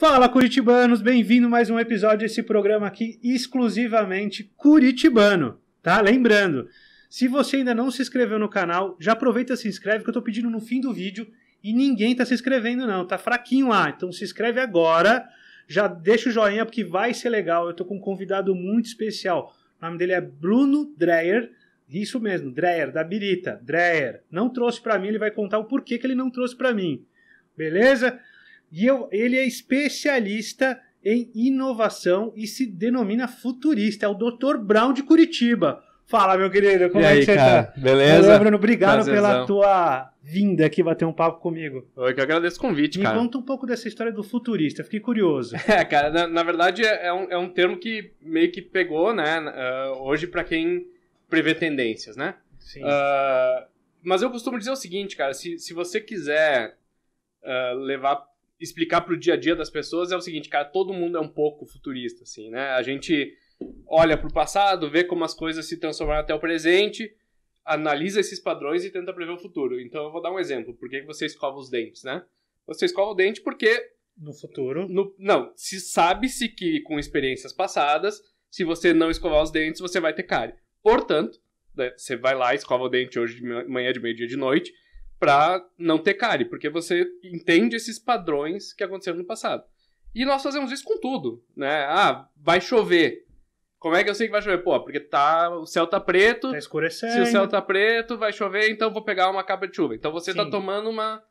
Fala Curitibanos, bem-vindo a mais um episódio desse programa aqui exclusivamente curitibano, tá? Lembrando, se você ainda não se inscreveu no canal, já aproveita e se inscreve que eu tô pedindo no fim do vídeo e ninguém tá se inscrevendo não, tá fraquinho lá. Então se inscreve agora, já deixa o joinha porque vai ser legal. Eu tô com um convidado muito especial. O nome dele é Bruno Dreyer. Isso mesmo, Dreyer, da Birita. Dreyer não trouxe para mim, ele vai contar o porquê que ele não trouxe para mim. Beleza? E eu, ele é especialista em inovação e se denomina futurista. É o Dr. Brown de Curitiba. Fala, meu querido, como e é aí, que você cara? tá? Beleza? Bruno, obrigado Prazerzão. pela tua vinda aqui bater um papo comigo. Oi que agradeço o convite, Me cara. Me conta um pouco dessa história do futurista, fiquei curioso. É, cara, na, na verdade é, é um, é um termo que meio que pegou, né, uh, hoje para quem prevê tendências, né? Sim. Uh, mas eu costumo dizer o seguinte, cara, se, se você quiser uh, levar explicar pro dia a dia das pessoas é o seguinte, cara, todo mundo é um pouco futurista, assim, né? A gente olha pro passado, vê como as coisas se transformaram até o presente, analisa esses padrões e tenta prever o futuro. Então eu vou dar um exemplo. Por que você escova os dentes, né? Você escova o dente porque... No futuro. No, não, se sabe-se que com experiências passadas, se você não escovar os dentes, você vai ter cárie. Portanto, né, você vai lá, escova o dente hoje de manhã, de meio-dia, de noite, para não ter care, porque você entende esses padrões que aconteceram no passado. E nós fazemos isso com tudo, né? Ah, vai chover. Como é que eu sei que vai chover? Pô, porque tá, o céu tá preto. Tá escurecendo. Se o céu tá preto, vai chover, então vou pegar uma capa de chuva. Então você tá Sim. tá tomando uma,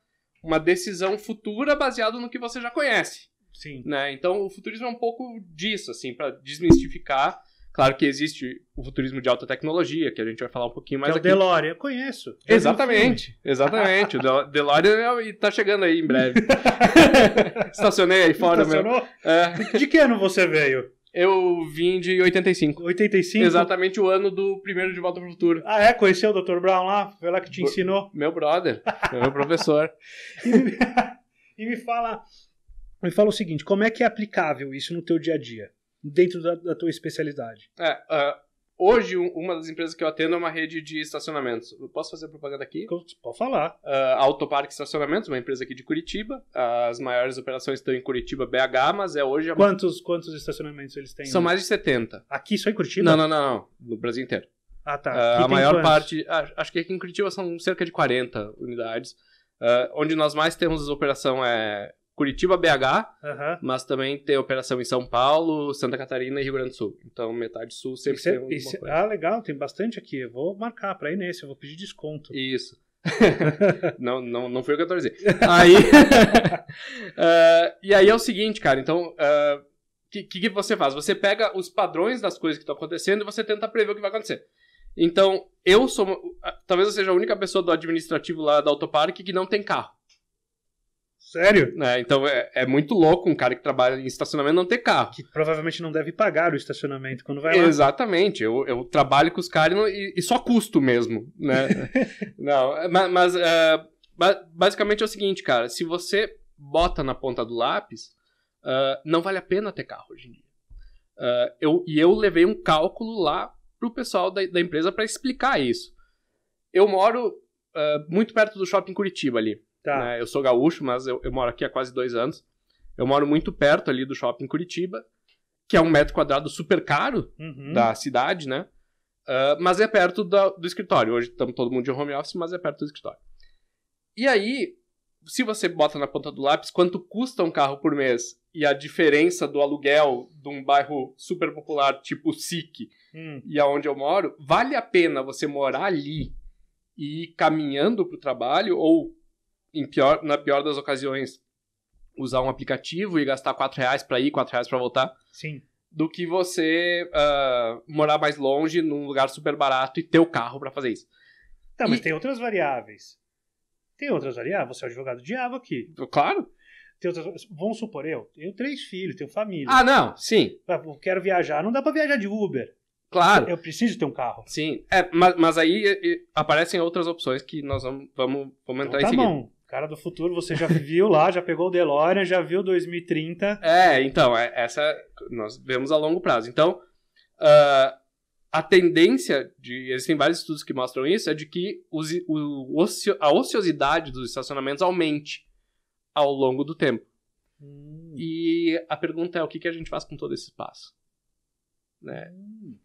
uma decisão futura baseada no que você já conhece. Sim. Né? Então o futurismo é um pouco disso, assim, para desmistificar Claro que existe o futurismo de alta tecnologia, que a gente vai falar um pouquinho mais que é o Deloria DeLorean, eu conheço. Eu exatamente, exatamente. o DeLorean é está chegando aí em breve. Estacionei aí fora Estacionou? É. De que ano você veio? Eu vim de 85. 85? Exatamente o ano do primeiro De Volta para o Futuro. Ah, é? Conheceu o Dr. Brown lá? Foi lá que te ensinou? Meu brother, meu professor. e, e me fala me fala o seguinte, como é que é aplicável isso no teu dia a dia? dentro da, da tua especialidade. É, uh, hoje um, uma das empresas que eu atendo é uma rede de estacionamentos. Eu posso fazer propaganda aqui? Pode falar. Uh, Autoparque Estacionamentos, uma empresa aqui de Curitiba. Ah, as maiores operações estão em Curitiba, BH, mas é hoje... A... Quantos, quantos estacionamentos eles têm? São mais de 70. Aqui só em Curitiba? Não, não, não, não. no Brasil inteiro. Ah, tá. Uh, a maior quantos? parte, acho que aqui em Curitiba são cerca de 40 unidades. Uh, onde nós mais temos operação é Curitiba, BH, uhum. mas também tem operação em São Paulo, Santa Catarina e Rio Grande do Sul. Então, metade sul sempre tem Ah, legal, tem bastante aqui. Eu vou marcar para ir nesse, eu vou pedir desconto. Isso. não, não, não foi o que eu quis Aí, uh, e aí é o seguinte, cara, então... O uh, eh, que, que você faz? Você pega os padrões das coisas que estão acontecendo e você tenta prever o que vai acontecer. Então, eu sou. Talvez eu seja a única pessoa do administrativo lá da Autopark que não tem carro. Sério? É, então é, é, muito louco um cara que trabalha em estacionamento não ter carro. Que provavelmente não deve pagar o estacionamento quando vai lá. Exatamente. Eu, eu trabalho com os caras e, e, só custo mesmo, né? não, mas, mas é, basicamente é o seguinte, cara. Se você bota na ponta do lápis, uh, não vale a pena ter carro hoje em dia. Uh, eu, e eu levei um cálculo lá pro pessoal da, da empresa para explicar isso. Eu moro muito perto do shopping Curitiba ali. Tá. Né? Eu sou gaúcho, mas eu, eu moro aqui há quase dois anos. Eu moro muito perto ali do shopping Curitiba, que é um metro quadrado super caro uhum. da cidade, né? Uh, mas é perto do escritório. Hoje estamos todo mundo de home office, mas é perto do escritório. E aí, se você bota na ponta do lápis quanto custa um carro por mês e a diferença do aluguel de um bairro super popular tipo SIC hum. e aonde eu moro, vale a pena você morar ali e ir caminhando para o trabalho ou pior, na pior das ocasiões, usar um aplicativo e gastar 4 reais pra ir, 4 reais pra voltar. Sim. Do que você uh, morar mais longe, num lugar super barato e ter o carro para fazer isso. Tá, mas e... tem outras variáveis. Tem outras variáveis. Você é o advogado diabo aqui. Claro. Tem outras... Vamos supor, eu tenho três filhos, tenho família. Ah, não, sim. Eu quero viajar. Não dá pra viajar de Uber. Claro. Eu preciso ter um carro. Sim, é, mas, mas aí e, aparecem outras opções que nós vamos, vamos, vamos então entrar então, tá em seguida. Bom. Cara do futuro, você já viu lá, já pegou o DeLorean, já viu 2030. É, então, é, essa nós vemos a longo prazo. Então, uh, a tendência de. Existem vários estudos que mostram isso, é de que os, o, ocio, a ociosidade dos estacionamentos aumente ao longo do tempo. Hum. E a pergunta é: o que, que a gente faz com todo esse espaço? Né? Hum.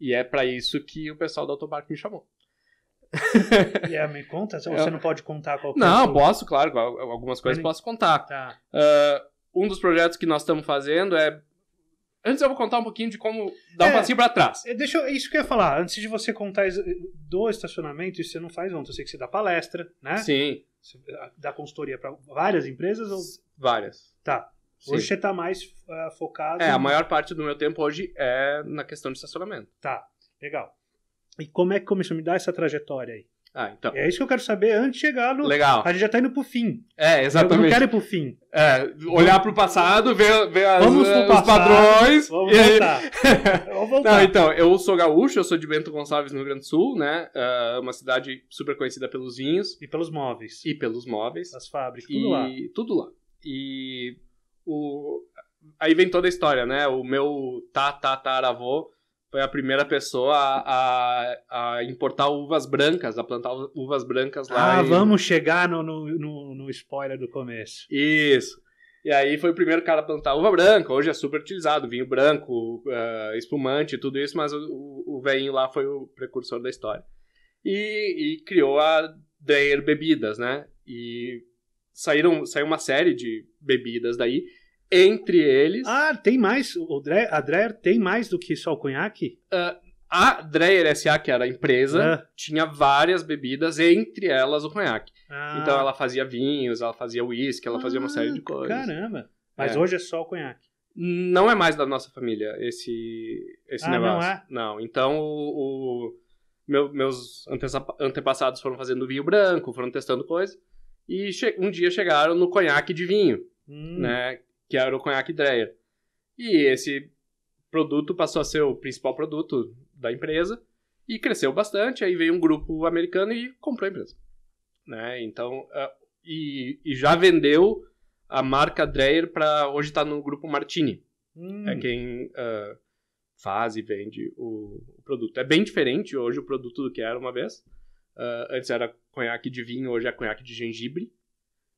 E é para isso que o pessoal da Autopark me chamou yeah, é, me conta? Ou você é. não pode contar qualquer coisa. Não, posso, claro. Algumas coisas posso contar. Tá. Uh, um dos projetos que nós estamos fazendo é Antes eu vou contar um pouquinho de como dar é, um passinho para trás. É, deixa eu, isso que eu ia falar. Antes de você contar do estacionamento, isso você não faz ontem. Eu sei que você dá palestra, né? Sim. Você ah, dá consultoria para várias empresas? Ou... Várias. Tá. Hoje Sim. você está mais uh, focado. É, em... a maior parte do meu tempo hoje é na questão de estacionamento. Tá. Legal. E como é que começou? Me dá essa trajetória aí. Ah, então. É isso que eu quero saber antes de chegar no. Legal. A gente já tá indo pro fim. É, exatamente. Eu não quero ir pro fim. É, olhar pro passado, ver, ver as, vamos pro eh, passado, os padrões. Vamos e... voltar. vamos voltar. Não, então, eu sou gaúcho, eu sou de Bento Gonçalves, no Rio Grande do Sul, né? Uh, uma cidade super conhecida pelos vinhos. E pelos móveis. E pelos móveis. As fábricas, tudo e... lá. Tudo lá. E o... aí vem toda a história, né? O meu tá Tá, tá, tá, foi a primeira pessoa a, a, a, importar uvas brancas, a plantar uvas brancas lá. Ah, e... vamos chegar no, no, no, no, spoiler do começo. Isso. E aí foi o primeiro cara a plantar uva branca, hoje é super utilizado, vinho branco, uh, espumante, tudo isso, mas o, o velhinho lá foi o precursor da história. E, e criou a Dreyer Bebidas, né? E saíram, saiu uma série de bebidas daí, entre eles. Ah, tem mais. O Dre, a Dreyer tem mais do que só o conhaque? Uh, a Dreyer SA, que era a empresa, ah. tinha várias bebidas, entre elas o conhaque. Ah. Então ela fazia vinhos, ela fazia uísque, ela ah, fazia uma ah, série de coisas. Caramba! Mas é. hoje é só o conhaque. Não é mais da nossa família esse, esse ah, negócio. Não, é? não. Então o, o meu, meus antepassados foram fazendo vinho branco, foram testando coisas. E um dia chegaram no conhaque de vinho. Hum. Né? que era o conhaque Dreyer. E esse produto passou a ser o principal produto da empresa e cresceu bastante. Aí veio um grupo americano e comprou a empresa. Né? Então, uh, e, e, já vendeu a marca Dreyer para hoje está no grupo Martini. Hum. É quem uh, faz e vende o, o, produto. É bem diferente hoje o produto do que era uma vez. Uh, antes era conhaque de vinho, hoje é conhaque de gengibre.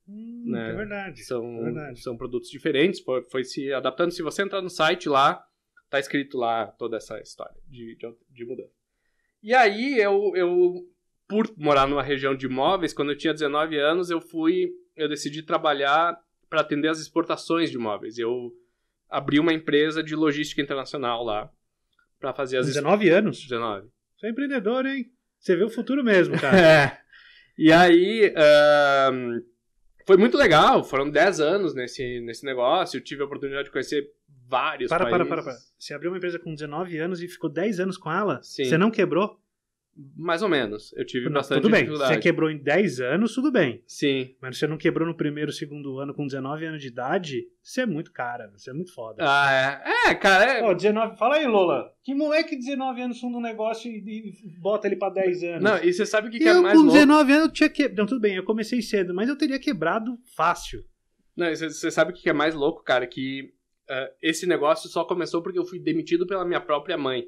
Hum, é né? É verdade. São, é verdade. são produtos diferentes, foi, foi, se adaptando. Se você entrar no site lá, tá escrito lá toda essa história de, de, de mudança. E aí eu, eu, por morar numa região de imóveis, quando eu tinha 19 anos, eu fui, eu decidi trabalhar para atender as exportações de imóveis. Eu abri uma empresa de logística internacional lá para fazer as 19 anos? 19. Você é empreendedor, hein? Você vê o futuro mesmo, cara. é. E aí, foi muito legal, foram 10 anos nesse, nesse negócio, eu tive a oportunidade de conhecer vários para, países. Para, para, para. Você abriu uma empresa com 19 anos e ficou 10 anos com ela? Sim. Você não quebrou? Mais ou menos. Eu tive não, bastante tudo bem. Você quebrou em 10 anos, tudo bem. Sim. Mas você não quebrou no primeiro, segundo ano com 19 anos de idade, você é muito cara, você é muito foda. Ah, é? É, cara. É... Pô, 19... Fala aí, Lola. Que moleque de 19 anos funda um negócio e, bota ele pra 10 anos. Não, e você sabe o que, que é mais louco? Eu com 19 anos eu tinha quebrado. Não, tudo bem, eu comecei cedo, mas eu teria quebrado fácil. Não, e você sabe o que, que é mais louco, cara? Que uh, esse negócio só começou porque eu fui demitido pela minha própria mãe.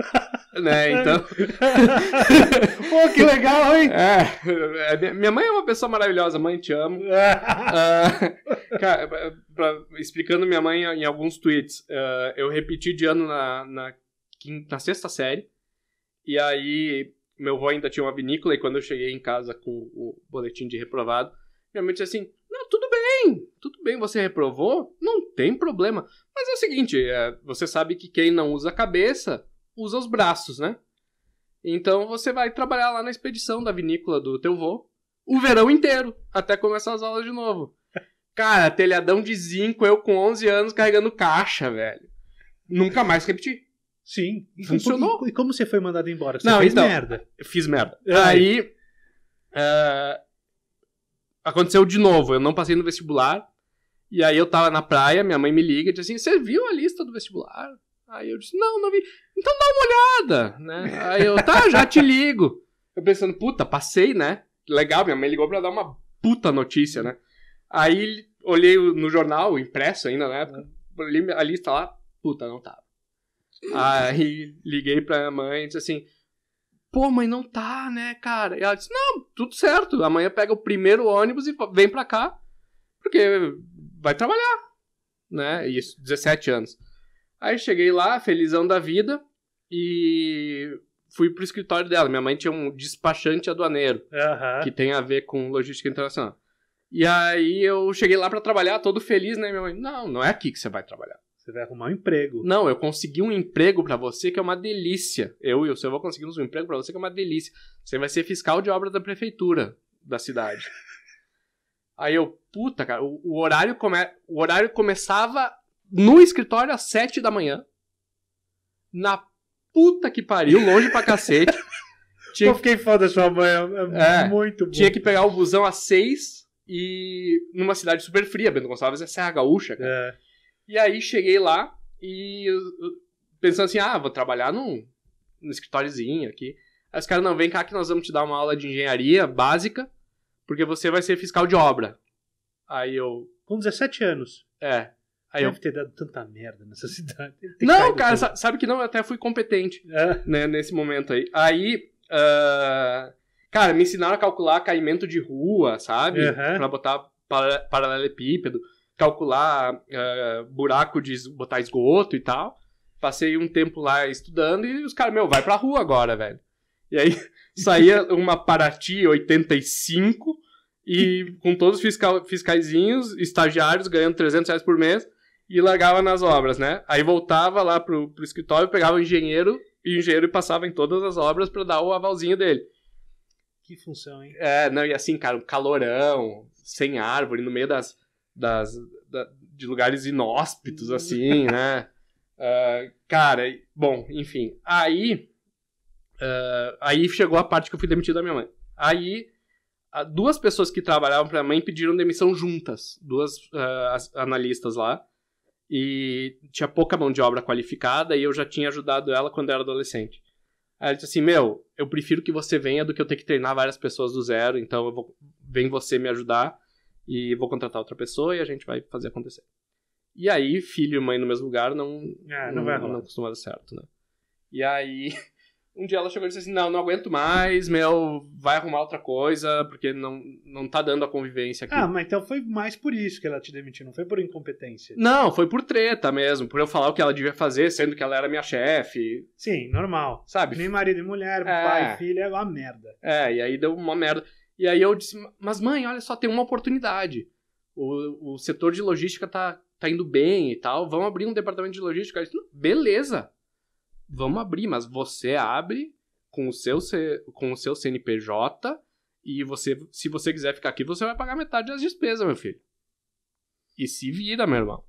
né? Então. Pô, que legal, hein? É, é minha mãe é uma pessoa maravilhosa, mãe, te amo. uh, cara, pra, explicando minha mãe em alguns tweets, uh, eu repeti de ano na, na, na sexta série, e aí meu avô ainda tinha uma vinícola, e quando eu cheguei em casa com o boletim de reprovado, minha mãe disse assim: Não, tudo bem, tudo bem, você reprovou, não tem problema. Mas é o seguinte, é, você sabe que quem não usa a cabeça usa os braços, né? Então você vai trabalhar lá na expedição da vinícola do teu vô o verão inteiro, até começar as aulas de novo. Cara, telhadão de zinco, eu com 11 anos carregando caixa, velho. Nunca mais repeti. Sim. E Funcionou. Como, e como você foi mandado embora? Você Não, fez então, merda. Fiz merda. Ah, é. Aí... Uh, aconteceu de novo. Eu não passei no vestibular. E aí eu tava na praia, minha mãe me liga e diz assim: Você viu a lista do vestibular? Aí eu disse, não, não vi. Então dá uma olhada, né? Aí eu, tá, já te ligo. Eu pensando, puta, passei, né? Legal, minha mãe ligou pra dar uma puta notícia, né? Aí olhei no jornal, impresso ainda na época, olhei a lista lá, puta, não tava. Aí liguei pra minha mãe e disse assim, pô, mãe, não tá, né, cara? E ela disse, não, tudo certo, amanhã pega o primeiro ônibus e vem pra cá, porque vai trabalhar, né? Isso, 17 anos. Aí cheguei lá, felizão da vida, e fui pro escritório dela. Minha mãe tinha um despachante aduaneiro, uhum. que tem a ver com logística internacional. E aí eu cheguei lá para trabalhar, todo feliz, né? Minha mãe, não, não é aqui que você vai trabalhar. Você vai arrumar um emprego. Não, eu consegui um emprego para você que é uma delícia. Eu e o seu vou conseguir um emprego para você que é uma delícia. Você vai ser fiscal de obra da prefeitura da cidade. Aí eu, puta, cara, o, o horário come... o horário começava no escritório às sete da manhã. Na puta que pariu, longe pra cacete. tinha Eu fiquei foda da sua mãe, é, é muito bom. Tinha que pegar o busão às seis e numa cidade super fria, Bento Gonçalves é Serra Gaúcha, cara. É. E aí cheguei lá e pensando assim, ah, vou trabalhar num, num escritóriozinho aqui. Aí os caras, não, vem cá que nós vamos te dar uma aula de engenharia básica, porque você vai ser fiscal de obra. Aí eu... Com 17 anos. É. Aí Deve eu... ter dado tanta merda nessa cidade. Não, cara, sabe que não, eu até fui competente é? né, nesse momento aí. Aí, uh, cara, me ensinaram a calcular caimento de rua, sabe? Uhum. Pra botar para, paralelepípedo, calcular uh, buraco de es, botar esgoto e tal. Passei um tempo lá estudando e os caras, meu, vai pra rua agora, velho. E aí saía uma Paraty 85 e com todos os fiscaizinhos, estagiários, ganhando 300 reais por mês e largava nas obras, né? Aí voltava lá pro, pro escritório, pegava o engenheiro e o engenheiro passava em todas as obras para dar o avalzinho dele. Que função, hein? É, não, e assim, cara, um calorão, sem árvore, no meio das, das da, de lugares inóspitos, uhum. assim, né? Uh, cara, bom, enfim. Aí, uh, aí chegou a parte que eu fui demitido da minha mãe. Aí, duas pessoas que trabalhavam para a mãe pediram demissão juntas, duas uh, analistas lá e tinha pouca mão de obra qualificada e eu já tinha ajudado ela quando era adolescente. Aí ela disse assim: Meu, eu prefiro que você venha do que eu ter que treinar várias pessoas do zero, então eu vou, vem você me ajudar e vou contratar outra pessoa e a gente vai fazer acontecer. E aí, filho e mãe no mesmo lugar não, é, não, não, não, costuma dar certo, né? E aí um dia ela chegou e disse assim: Não, não aguento mais, meu, vai arrumar outra coisa, porque não, não tá dando a convivência aqui. Ah, mas então foi mais por isso que ela te demitiu, não foi por incompetência. Não, foi por treta mesmo, por eu falar o que ela devia fazer, sendo que ela era minha chefe. Sim, normal. Sabe? Nem marido e mulher, é. pai e filha, é uma merda. É, e aí deu uma merda. E aí eu disse: Mas mãe, olha só, tem uma oportunidade. O, o setor de logística tá, tá indo bem e tal, vamos abrir um departamento de logística. Ela Beleza, vamos abrir, mas você abre com o seu, com o seu CNPJ e você, se você quiser ficar aqui, você vai pagar metade das despesas, meu filho. E se vira, meu irmão.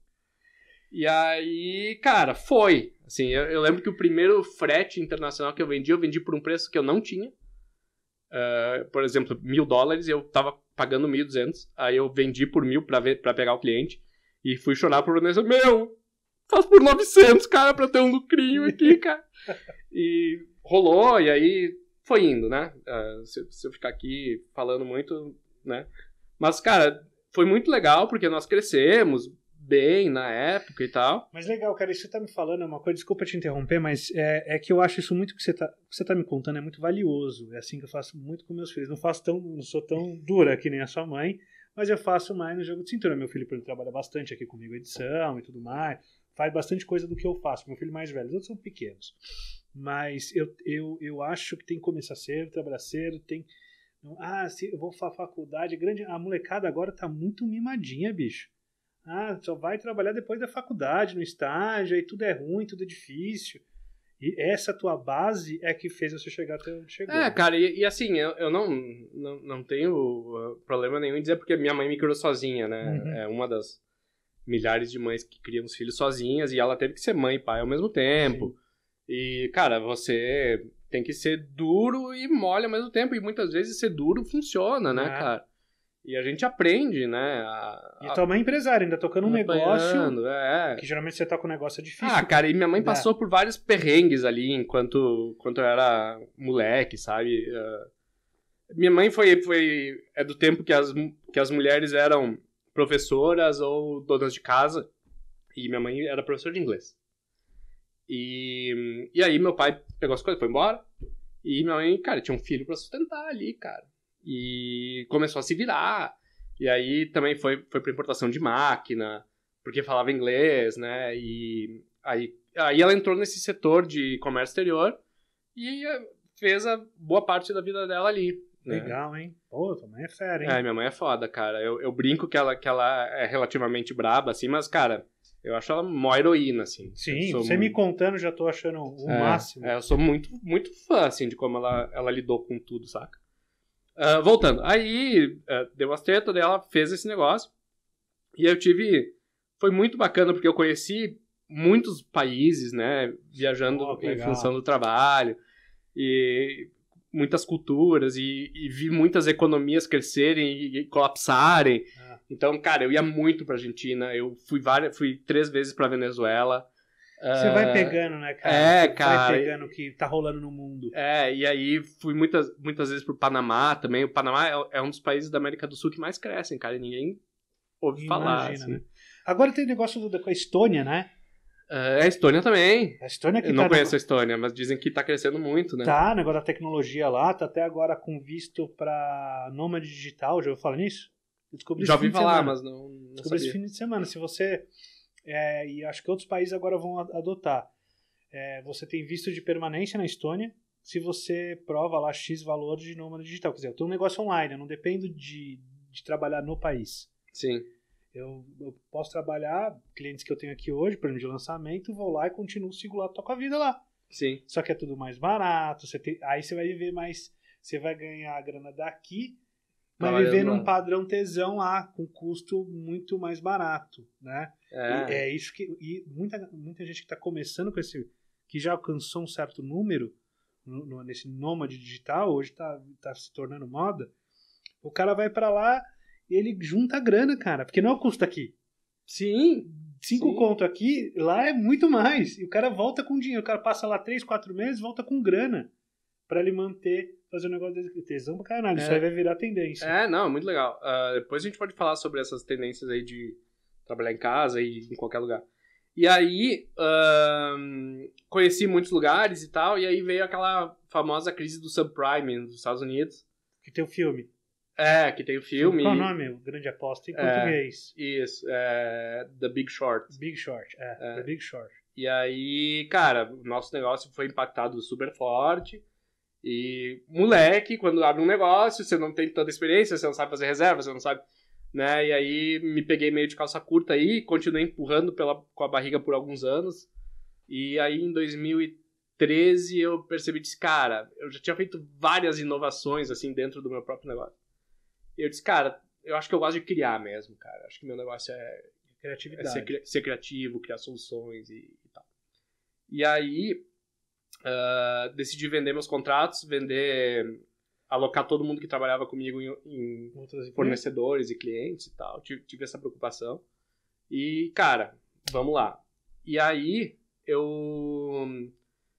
E aí, cara, foi. Assim, eu, eu lembro que o primeiro frete internacional que eu vendi, eu vendi por um preço que eu não tinha. Uh, por exemplo, mil dólares, eu tava pagando mil duzentos. Aí eu vendi por mil pra, ver, pegar o cliente. E fui chorar pro fornecedor, meu, Faço por 900, cara, pra ter um lucrinho aqui, cara. E rolou, e aí foi indo, né? Uh, se, se, eu ficar aqui falando muito, né? Mas, cara, foi muito legal porque nós crescemos bem na época e tal. Mas legal, cara, isso que você tá me falando é uma coisa, desculpa te interromper, mas é, é que eu acho isso muito que você tá, que você tá me contando é muito valioso. É assim que eu faço muito com meus filhos. Não faço tão, não sou tão dura que nem a sua mãe, mas eu faço mais no jogo de cintura. Meu filho, por exemplo, trabalha bastante aqui comigo, edição e tudo mais faz bastante coisa do que eu faço. Meu filho mais velho, os outros são pequenos. Mas eu, eu, eu acho que tem que começar cedo, trabalhar cedo, tem. Ah, se eu vou pra faculdade, grande. A molecada agora tá muito mimadinha, bicho. Ah, só vai trabalhar depois da faculdade, no estágio, aí tudo é ruim, tudo é difícil. E essa tua base é que fez você chegar até onde chegou. É, cara, e, e assim, eu, eu não, não, não tenho ah, problema nenhum em dizer porque minha mãe me criou sozinha, né? Uhum. É uma das, milhares de mães que criam os filhos sozinhas e ela teve que ser mãe e pai ao mesmo tempo. Sim. E, cara, você tem que ser duro e mole ao mesmo tempo. E muitas vezes ser duro funciona, né, é. cara? E a gente aprende, né? A, e a... tua mãe é empresária, ainda tocando um negócio. É. Que geralmente você toca um negócio é difícil. Ah, cara, e minha mãe é. passou por vários perrengues ali enquanto, enquanto eu era moleque, sabe? Uh, minha mãe foi, foi. É do tempo que as, que as mulheres eram professoras ou donas de casa. E minha mãe era professora de inglês. E, e aí meu pai pegou as coisas, foi embora. E minha mãe, cara, tinha um filho para sustentar ali, cara. E começou a se virar. E aí também foi, foi pra importação de máquina, porque falava inglês, né? E aí, aí ela entrou nesse setor de comércio exterior e fez a boa parte da vida dela ali. Né? Legal, hein? Pô, tua mãe é fera, hein? É, minha mãe é foda, cara. Eu, eu brinco que ela, que ela é relativamente braba, assim, mas, cara, eu acho ela mó heroína, assim. Sim, você muito... me contando já tô achando o é, máximo. É, eu sou muito, muito fã, assim, de como ela, ela lidou com tudo, saca? Uh, voltando, aí uh, deu as tretas, ela fez esse negócio. E eu tive. Foi muito bacana, porque eu conheci muitos países, né? Viajando oh, em função do trabalho. E muitas culturas e, e vi muitas economias crescerem e, e colapsarem. Ah. Então, cara, eu ia muito pra Argentina, eu fui várias, fui três vezes pra Venezuela. Você uh, vai ah, pegando, né, cara? É, Você cara. Vai pegando o que tá rolando no mundo. É, e aí fui muitas, muitas vezes pro Panamá também. O Panamá é, é um dos países da América do Sul que mais crescem, cara, e ninguém ouve Imagina, falar. Né? Assim. Né? Agora tem o negócio do, com a Estônia, né? Uh, a Estônia também. A Estônia que Eu tá não conheço no... a Estônia, mas dizem que está crescendo muito, né? Tá, negócio da tecnologia lá, tá até agora com visto para nômade digital, já ouviu falar nisso? Descobri já ouvi falar, semana. mas não, não Descobri sabia. esse fim de semana. Se você... É, e acho que outros países agora vão adotar. É, você tem visto de permanência na Estônia se você prova lá X valor de nômade digital. Quer dizer, eu tenho um negócio online, eu não dependo de, de trabalhar no país. Sim. Eu, eu, posso trabalhar clientes que eu tenho aqui hoje, prêmio de lançamento, vou lá e continuo sigo lá, toco a vida lá. Sim. Só que é tudo mais barato, você tem, aí você vai viver mais, você vai ganhar a grana daqui, mas viver num padrão tesão lá, com custo muito mais barato, né? É, e, é isso que e muita, muita gente que está começando com esse, que já alcançou um certo número no, no, nesse nômade digital, hoje está tá se tornando moda, o cara vai para lá ele junta a grana, cara, porque não é o custo aqui. Sim. Cinco sim. conto aqui, lá é muito mais. E o cara volta com dinheiro. O cara passa lá três, quatro meses, volta com grana. para ele manter, fazer um negócio desse. Tesão pra caralho. É. Isso aí vai virar tendência. É, não, muito legal. Uh, depois a gente pode falar sobre essas tendências aí de trabalhar em casa e em qualquer lugar. E aí, um, conheci muitos lugares e tal, e aí veio aquela famosa crise do subprime nos Estados Unidos. Que tem o um filme. É, que tem o filme. Qual o nome? O Grande Aposta em é, português. Isso, é, The Big Short. Big Short, é, é, The Big Short. E aí, cara, o nosso negócio foi impactado super forte. E moleque, quando abre um negócio, você não tem tanta experiência, você não sabe fazer reserva, você não sabe. Né? E aí me peguei meio de calça curta aí, continuei empurrando pela, com a barriga por alguns anos. E aí em 2013 eu percebi, disse, cara, eu já tinha feito várias inovações assim dentro do meu próprio negócio. E eu disse, cara, eu acho que eu gosto de criar mesmo, cara. Acho que meu negócio é, é, é Criatividade. é ser, ser criativo, criar soluções e, e tal. E aí, uh, decidi vender meus contratos, vender, alocar todo mundo que trabalhava comigo em, em fornecedores e clientes e tal. Tive, tive essa preocupação. E, cara, vamos lá. E aí, eu hum,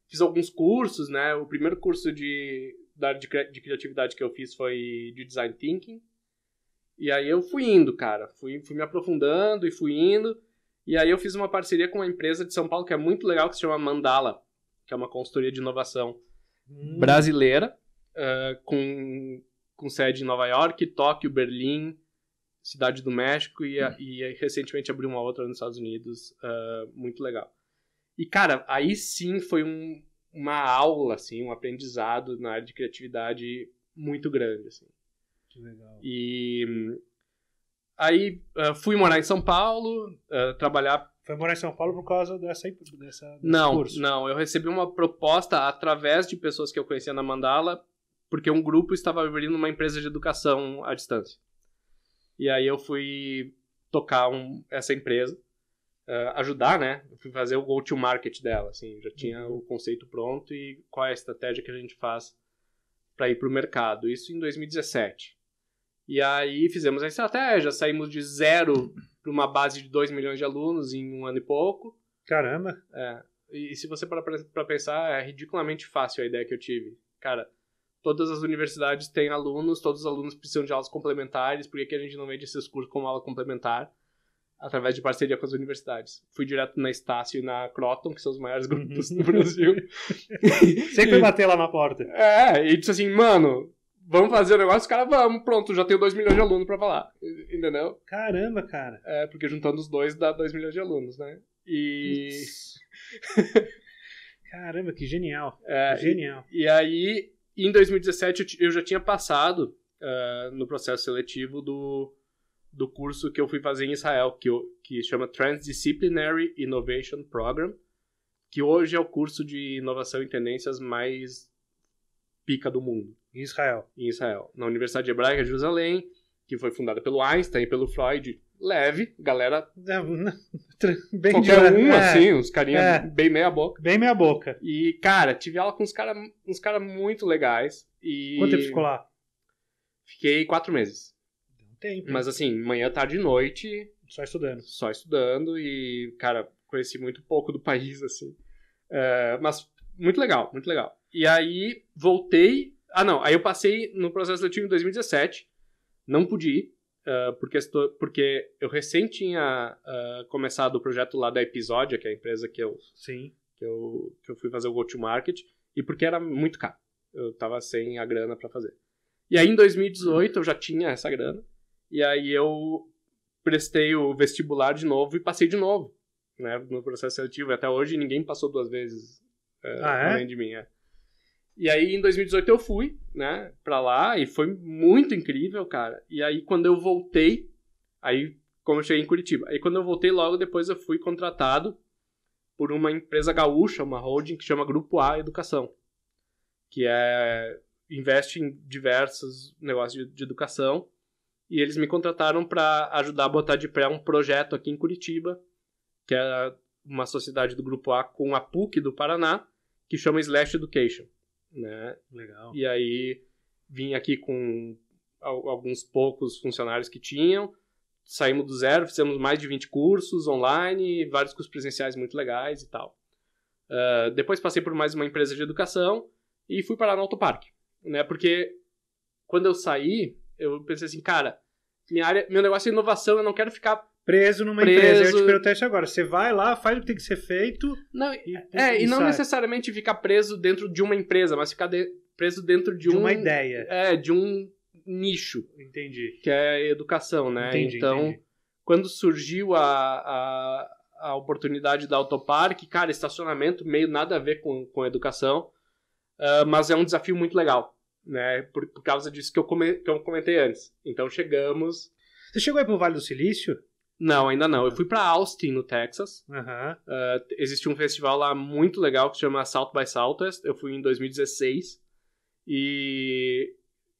fiz alguns cursos, né? O primeiro curso de, da área de, de criatividade que eu fiz foi de design thinking. E aí eu fui indo, cara. Fui, fui me aprofundando e fui indo. E aí eu fiz uma parceria com uma empresa de São Paulo que é muito legal, que se chama Mandala, que é uma consultoria de inovação hum. brasileira, uh, com, com sede em Nova York, Tóquio, Berlim, Cidade do México e, hum. e recentemente abriu uma outra nos Estados Unidos, uh, muito legal. E cara, aí sim foi um, uma aula, assim, um aprendizado na área de criatividade muito grande, assim. Que legal. E aí uh, fui morar em São Paulo, uh, trabalhar. Foi morar em São Paulo por causa dessa, dessa não, curso. não. Eu recebi uma proposta através de pessoas que eu conhecia na Mandala, porque um grupo estava abrindo uma empresa de educação à distância. E aí eu fui tocar um, essa empresa uh, ajudar, né? fui fazer o go-to-market dela, assim, já tinha o conceito pronto e qual é a estratégia que a gente faz para ir para o mercado. Isso em 2017. E aí fizemos a estratégia, saímos de zero para uma base de 2 milhões de alunos em um ano e pouco. Caramba! É, e se você parar para pensar, é ridiculamente fácil a ideia que eu tive. Cara, todas as universidades têm alunos, todos os alunos precisam de aulas complementares, por que a gente não vende esses cursos como aula complementar? através de parceria com as universidades. Fui direto na Estácio e na Croton, que são os maiores uhum. grupos do Brasil. Sempre e, bater lá na porta. É, e disse assim, mano, vamos fazer o negócio, os caras, vamos, pronto, já tenho 2 milhões de alunos pra falar. Entendeu? Caramba, cara. É, porque juntando os dois dá 2 milhões de alunos, né? E. Caramba, que genial. É, genial. E, e, aí, em 2017, eu, eu já tinha passado uh, no processo seletivo do do curso que eu fui fazer em Israel, que, eu, que chama Transdisciplinary Innovation Program, que hoje é o curso de inovação e tendências mais pica do mundo. Em Israel. Em Israel. Na Universidade Hebraica de Jerusalém, que foi fundada pelo Einstein e pelo Freud. Leve, galera. É, né? bem qualquer um, é, assim, uns carinhas é, bem meia boca. Bem meia boca. E, cara, tive aula com uns caras uns cara muito legais. E... Quanto tempo ficou lá? Fiquei quatro meses. Tempo. Mas assim, manhã, tarde e noite. Só estudando. Só estudando e, cara, conheci muito pouco do país, assim. É, mas muito legal, muito legal. E aí voltei. Ah, não, aí eu passei no processo seletivo em 2017. Não pude ir, uh, porque, porque eu recém tinha uh, começado o projeto lá da Episódia, que é a empresa que eu, Sim. Que eu, que eu fui fazer o go-to-market, e porque era muito caro. Eu tava sem a grana para fazer. E aí em 2018 eu já tinha essa grana e aí eu prestei o vestibular de novo e passei de novo, né, no processo seletivo. Até hoje ninguém passou duas vezes é, ah, é? além de mim. É. E aí em 2018 eu fui, né, para lá e foi muito incrível, cara. E aí quando eu voltei, aí como eu cheguei em Curitiba. Aí quando eu voltei logo depois eu fui contratado por uma empresa gaúcha, uma holding que chama Grupo A Educação, que é investe em diversos negócios de, de educação e eles me contrataram para ajudar a botar de pé um projeto aqui em Curitiba, que é uma sociedade do Grupo A com a PUC do Paraná, que chama Slash Education. Né? Legal. E aí vim aqui com alguns poucos funcionários que tinham, saímos do zero, fizemos mais de 20 cursos online, vários cursos presenciais muito legais e tal. Uh, depois passei por mais uma empresa de educação e fui parar no Autoparque, né? Porque quando eu saí, eu pensei assim, cara, minha área, meu negócio é inovação, eu não quero ficar preso numa preso. empresa. Eu te pergunto agora, você vai lá, faz o que tem que ser feito. Não, e, é, e, não sai. necessariamente ficar preso dentro de uma empresa, mas ficar de, preso dentro de, de um, uma ideia. É, de um nicho. Entendi. Que é educação, né? Entendi, então, entendi. quando surgiu a, a, a oportunidade da autoparque cara, estacionamento meio nada a ver com, com educação, uh, mas é um desafio muito legal né? Por, por causa disso que eu, come, que eu comentei antes. Então chegamos. Você chegou aí pro Vale do Silício? Não, ainda não. Eu fui para Austin, no Texas. Uhum. Uh, ah, existe um festival lá muito legal que se chama South by Southwest. Eu fui em 2016 e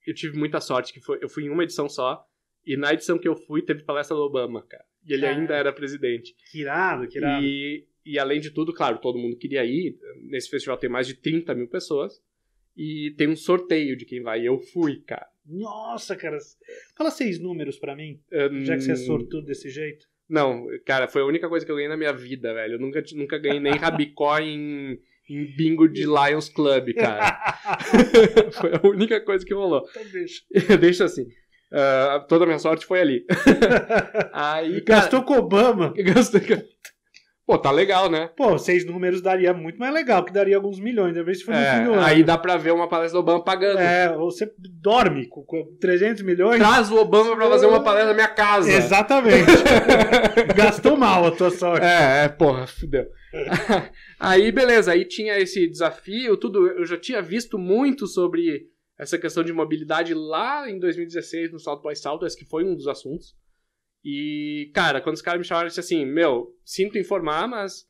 eu tive muita sorte que foi, eu fui em uma edição só e na edição que eu fui teve palestra do Obama, cara. E ele é. ainda era presidente. Que irado, que irado. E, e além de tudo, claro, todo mundo queria ir. Nesse festival tem mais de 30 mil pessoas e tem um sorteio de quem vai. E eu fui, cara. Nossa, cara. Fala seis números para mim, um... já que você é sortudo desse jeito. Não, cara, foi a única coisa que eu ganhei na minha vida, velho. Eu nunca, nunca ganhei nem rabicó em, em bingo de Lions Club, cara. foi a única coisa que rolou. Então deixa. deixa assim. Uh, toda a minha sorte foi ali. Aí, cara, Gastou com Obama. Gastou, Pô, tá legal, né? Pô, seis números daria muito mais legal, que daria alguns milhões, deve né? se foi é, no do ano. Aí dá pra ver uma palestra do Obama pagando. É, você dorme com 300 milhões. Traz o Obama pra fazer uma palestra na minha casa. Exatamente. Gastou mal a tua sorte. É, é porra, fudeu. aí, beleza, aí tinha esse desafio, tudo. Eu já tinha visto muito sobre essa questão de mobilidade lá em 2016 no Salto by Salto, acho que foi um dos assuntos. E, cara, quando os caras me chamaram, eu disse assim: Meu, sinto informar, mas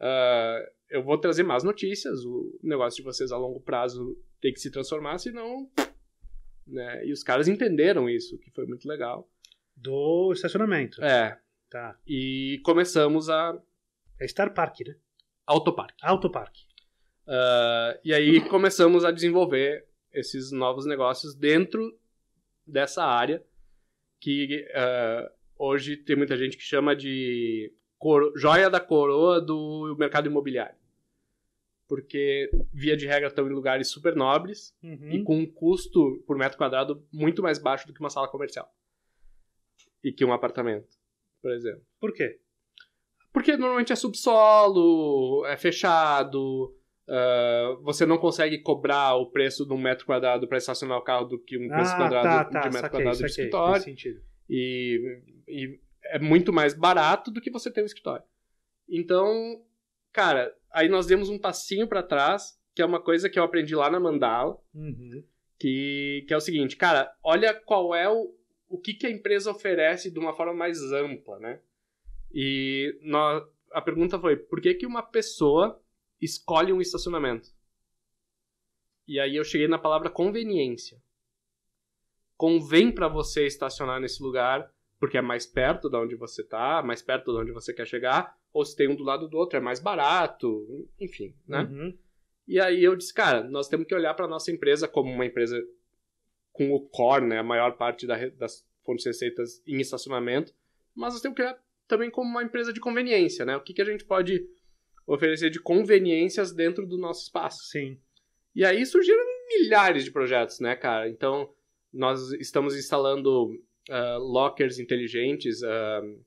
uh, eu vou trazer mais notícias. O negócio de vocês a longo prazo tem que se transformar, senão. Né? E os caras entenderam isso, que foi muito legal. Do estacionamento. É. Tá. E começamos a. É Star Park, né? Autopark. Autopark. Uh, ah, e aí começamos a desenvolver esses novos negócios dentro dessa área que uh, hoje tem muita gente que chama de coro, joia da coroa do mercado imobiliário. Porque, via de regra, estão em lugares super nobres uhum. e com um custo por metro quadrado muito mais baixo do que uma sala comercial. E que um apartamento, por exemplo. Por quê? Porque normalmente é subsolo, é fechado, Uh, você não consegue cobrar o preço de um metro quadrado para estacionar o carro do que um preço ah, quadrado tá, tá, de metro saquei, quadrado saquei, de escritório. E, e é muito mais barato do que você ter um escritório. Então, cara, aí nós demos um passinho para trás, que é uma coisa que eu aprendi lá na Mandala, uhum. que, que é o seguinte, cara, olha qual é o, o que, que a empresa oferece de uma forma mais ampla, né? E nós, a pergunta foi, por que, que uma pessoa escolhe um estacionamento? E aí eu cheguei na palavra conveniência convém para você estacionar nesse lugar porque é mais perto da onde você tá, mais perto de onde você quer chegar, ou se tem um do lado do outro, é mais barato, enfim, né? Uhum. E aí eu disse, cara, nós temos que olhar para nossa empresa como uma empresa com o core, né, a maior parte da, das fontes de receitas em estacionamento, mas nós temos que olhar também como uma empresa de conveniência, né? O que, que a gente pode oferecer de conveniências dentro do nosso espaço. Sim. E aí surgiram milhares de projetos, né, cara? Então, nós estamos instalando uh, lockers inteligentes, uh,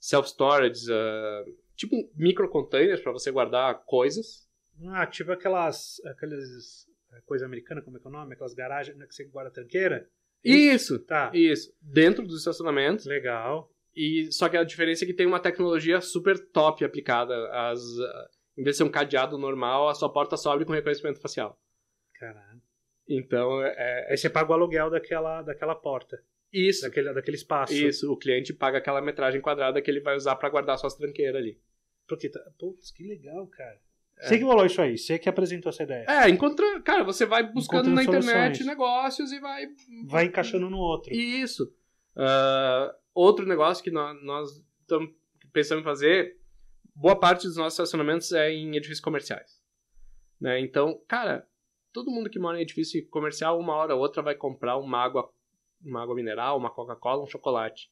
self-storage, ah, tipo micro-containers para você guardar coisas. Ah, tipo aquelas, aquelas eh, coisas americanas como é que é o nome? Aquelas garagens né, que você guarda tranqueira? É isso, tá. Isso. Dentro dos estacionamentos. Legal. E só que a diferença é que tem uma tecnologia super top aplicada. As, em vez de ser um cadeado normal, a sua porta sobe abre com reconhecimento facial. Caralho. Então, é, é, aí você paga o aluguel daquela, daquela porta. Isso. Daquele, daquele espaço. Isso, o cliente paga aquela metragem quadrada que ele vai usar para guardar suas tranqueiras ali. Porque tá... Putz, que legal, cara. É. Você que rolou isso aí, você que apresentou essa ideia. É, encontra, cara, você vai buscando na internet soluções. negócios e vai. Vai encaixando no outro. Isso. Uh, outro negócio que nós, nós estamos pensando em fazer, boa parte dos nossos estacionamentos é em edifícios comerciais. Né? Então, cara, todo mundo que mora em edifício comercial, uma hora ou outra, vai comprar uma água, uma água mineral, uma Coca-Cola, um chocolate.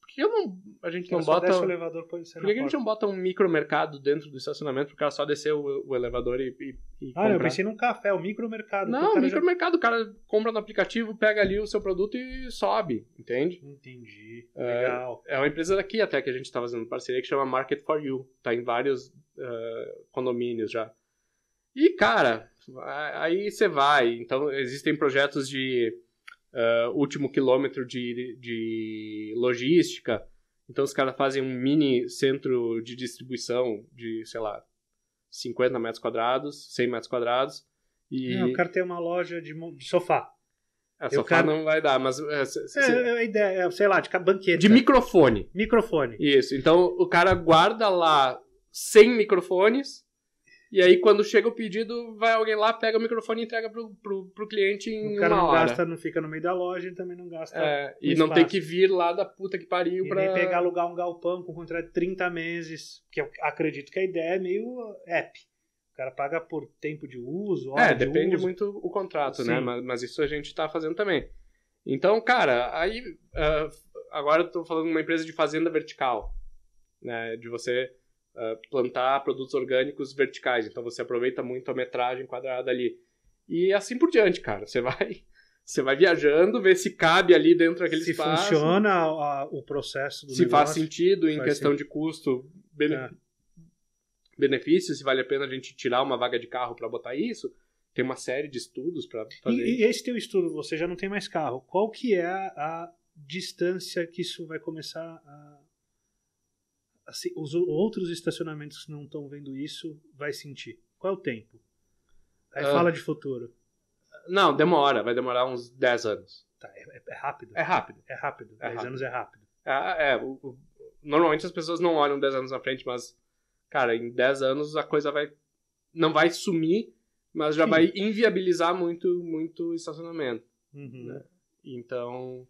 Por que não, a gente não bota. O elevador por que a gente não bota um micromercado dentro do estacionamento pro cara só descer o, o elevador e, e, e. ah, comprar. eu pensei num café, o um micromercado. Não, o micromercado, já... o cara compra no aplicativo, pega ali o seu produto e sobe, entende? Entendi. É, legal. É, uma empresa daqui até que a gente está fazendo parceria que chama Market for You. Tá em vários uh, condomínios já. E, cara, Aí você vai. Então, existem projetos de uh, último quilômetro de, de logística. Então, os caras fazem um mini centro de distribuição de, sei lá, 50 metros quadrados, 100 metros quadrados. E... Não, eu quero ter uma loja de sofá. A é, sofá quero... não vai dar, mas... É, se... É, é, é, ideia, sei lá, de banquete De microfone. Microfone. Isso, então o cara guarda lá 100 microfones e aí, quando chega o pedido, vai alguém lá, pega o microfone e entrega pro, pro, pro cliente em O cara não hora. gasta, não fica no meio da loja e também não gasta. É, e não tem que vir lá da puta que pariu e pra. Nem pegar alugar um galpão com um contrato de 30 meses, que eu acredito que a ideia é meio app. O cara paga por tempo de uso, hora É, de depende uso. muito o contrato, né? Sim. né? Mas, mas, isso a gente tá fazendo também. Então, cara, aí. Uh, agora eu tô falando de uma empresa de fazenda vertical, né? De você ah, plantar produtos orgânicos verticais. Então você aproveita muito a metragem quadrada ali. E assim por diante, cara. Você vai você vai viajando, vê se cabe ali dentro daquele se espaço. Se funciona a, a, o processo do Se negócio, faz sentido em faz questão sentido. de custo, bene, é. benefício, se vale a pena a gente tirar uma vaga de carro para botar isso. Tem uma série de estudos para fazer. E, e, esse teu estudo, você já não tem mais carro. Qual que é a, a distância que isso vai começar a assim, os outros estacionamentos que não estão vendo isso vai sentir. Qual é o tempo? Aí uh, fala de futuro. Não, demora, vai demorar uns 10 anos. Tá, é, é, é, rápido. É rápido. É rápido. É 10 rápido. anos é rápido. É, é o, o, normalmente as pessoas não olham 10 anos na frente, mas, cara, em 10 anos a coisa vai. Não vai sumir, mas já Sim. vai inviabilizar muito, muito estacionamento. Uhum. Né? Então.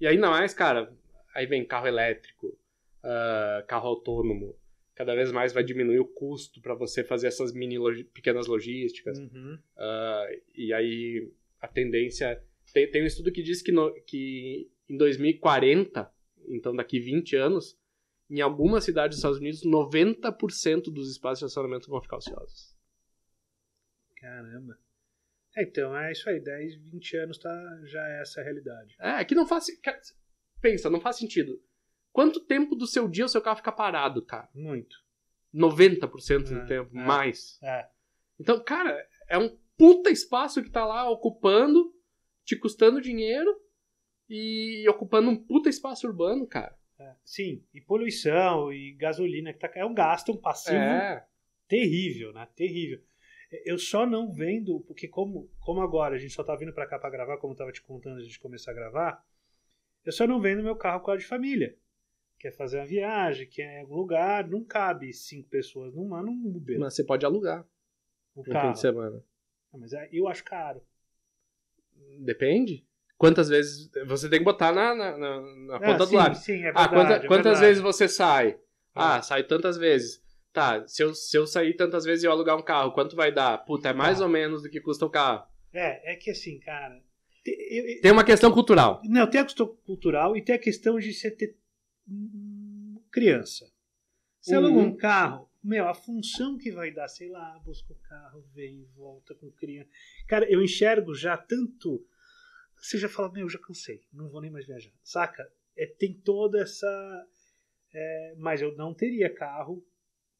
E aí não mais, cara, aí vem carro elétrico, uh, carro autônomo, cada vez mais vai diminuir o custo para você fazer essas mini log pequenas logísticas. Uhum. Uh, e aí a tendência. Tem, tem um estudo que diz que, no, que em 2040, então daqui 20 anos, em algumas cidades dos Estados Unidos, 90% dos espaços de estacionamento vão ficar ociosos. Caramba. É, então, é isso aí. 10, 20 anos tá, já é essa a realidade. É, que não faz. Pensa, não faz sentido. Quanto tempo do seu dia o seu carro fica parado, cara? Muito. 90% é, do tempo, é, mais. É. Então, cara, é um puta espaço que tá lá ocupando, te custando dinheiro e ocupando um puta espaço urbano, cara. É, sim, e poluição e gasolina, que tá, é um gasto, um passivo é. terrível, né? Terrível. Eu só não vendo, porque como, como agora a gente só tá vindo para cá para gravar, como eu tava te contando antes de começar a gravar, eu só não vendo meu carro com a de família quer fazer uma viagem, quer algum lugar, não cabe cinco pessoas numa, num Uber. Mas você pode alugar o carro. fim de semana. Não, ah, mas é, eu acho caro. Depende. Quantas vezes. Você tem que botar na, na, na, na ah, ponta sim, do lápis. Sim, é verdade, ah, quanta, é quantas verdade. vezes você sai? É. Ah, sai tantas vezes. Tá, se eu, se eu sair tantas vezes e eu alugar um carro, quanto vai dar? Puta, é mais ah. ou menos do que custa o carro. É, é que assim, cara. Tem, eu, tem uma questão cultural. Não, tem a questão cultural e tem a questão de você ter criança. Você uhum. alugou um carro, meu, a função que vai dar, sei lá, busca o carro, vem, volta com criança. Cara, eu enxergo já tanto. Você já fala, meu, já cansei, não vou nem mais viajar. Saca? É, tem toda essa. É, mas eu não teria carro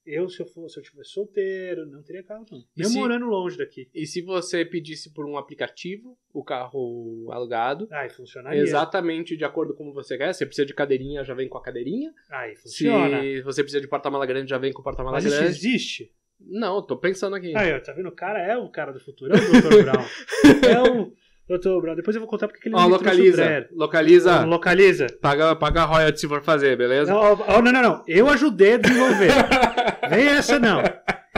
eu, se eu fosse, se eu tivesse solteiro, não teria carro, não. E Mesmo se, morando longe daqui. E se você pedisse por um aplicativo o carro alugado. Aí funcionaria. Exatamente de acordo com como você quer. Se você precisa de cadeirinha, já vem com a cadeirinha. Aí funciona. Se você precisa de porta-mala grande, já vem com o porta-mala grande. Isso existe? Não, tô pensando aqui. Aí, ó, tá vendo? O cara é o cara do futuro, é o Dr. Brown. É o eu tô, bro. Depois eu vou contar porque ele oh, localiza, localiza. Localiza. Paga, paga royalties se for fazer, beleza? Não, oh, não, não, não. Eu ajudei a desenvolver. Nem essa não.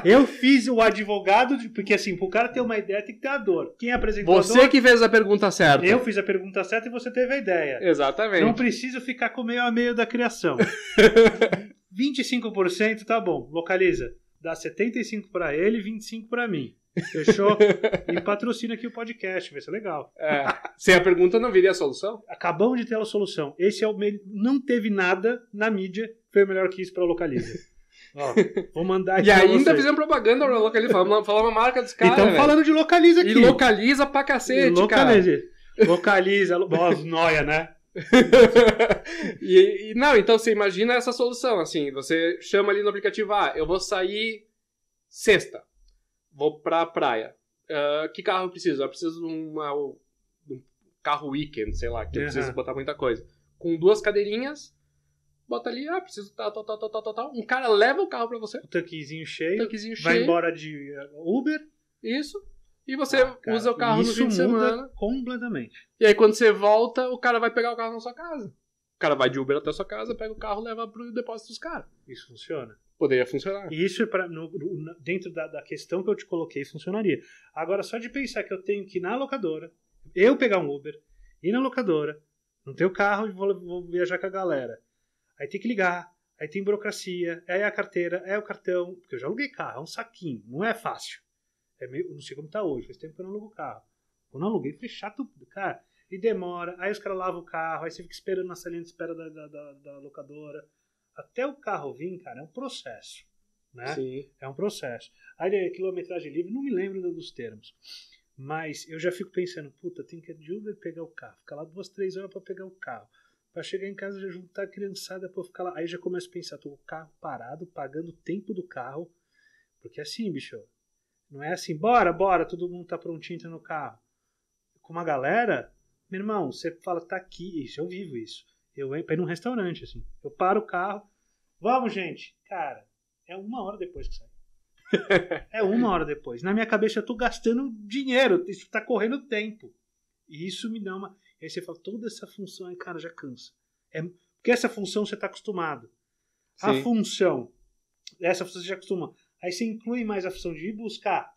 Eu fiz o advogado, de, porque assim, pro cara ter uma ideia tem que ter a dor. Quem é apresentou Você a dor, que fez a pergunta certa. Eu fiz a pergunta certa e você teve a ideia. Exatamente. Não preciso ficar com meio a meio da criação. 25% tá bom, localiza. Dá 75 para ele e 25 para mim. Fechou? e patrocina aqui o podcast, vai ser legal. É, sem a pergunta não viria a solução? Acabamos de ter a solução. Esse é o me... não teve nada na mídia, foi melhor que isso para localiza. Ó, vou mandar aqui. E ainda fizemos propaganda pra localiza, falamos, a marca dos caras. Então falando de localiza aqui. E localiza pra cacete, e localiza. cara. Localiza, localiza, noia, né? e, e, não, então você imagina essa solução, assim, você chama ali no aplicativo, ah, eu vou sair sexta vou pra praia. Uh, que carro eu preciso? Eu preciso de, uma, de um carro weekend, sei lá, que eu uhum. preciso botar muita coisa. Com duas cadeirinhas, bota ali, ah, preciso tal, tal, tal, tal, tal, tal. Um cara leva o carro pra você. O tanquezinho cheio. Tanquezinho vai cheio. Vai embora de ah, Uber. Isso. E você ah, cara, usa o carro no fim de semana. Completamente. E aí quando você volta, o cara vai pegar o carro na sua casa. O cara vai de Uber até a sua casa, pega o carro, leva pro depósito dos caras. Isso funciona poderia funcionar. Isso dentro da, da, questão que eu te coloquei funcionaria. Agora, só de pensar que eu tenho que ir na locadora, eu pegar um Uber, ir na locadora, não tenho carro e vou, vou viajar com a galera. Aí tem que ligar, aí tem burocracia, aí é a carteira, é o cartão, porque eu já aluguei carro, é um saquinho, não é fácil. É meio, não sei como tá hoje, faz tempo que eu não alugo carro. Quando eu não aluguei, foi chato, cara. E demora, aí os caras lavam o carro, aí você fica esperando na salinha de espera da, da, da, da locadora até o carro vir, cara, é um processo. Né? Sim. É um processo. Aí, quilometragem livre, não me lembro ainda dos termos. Mas eu já fico pensando, puta, tem que ir de Uber pegar o carro, ficar lá duas, três horas para pegar o carro. Para chegar em casa já juntar a criançada para ficar lá. Aí já começo a pensar, tô com o carro parado, pagando o tempo do carro. Porque é assim, bicho, não é assim, bora, bora, todo mundo tá prontinho, entra no carro. Com uma galera, meu irmão, você fala, tá aqui, isso, eu vivo isso. Eu ir num restaurante, assim. Eu paro o carro. Vamos, gente! Cara, é uma hora depois que sai. é uma hora depois. Na minha cabeça eu tô gastando dinheiro, isso tá correndo tempo. E isso me dá uma. E aí você fala, toda essa função aí, cara, já cansa. É... Porque essa função você tá acostumado. Sim. A função, essa função você já acostuma. Aí você inclui mais a função de ir buscar,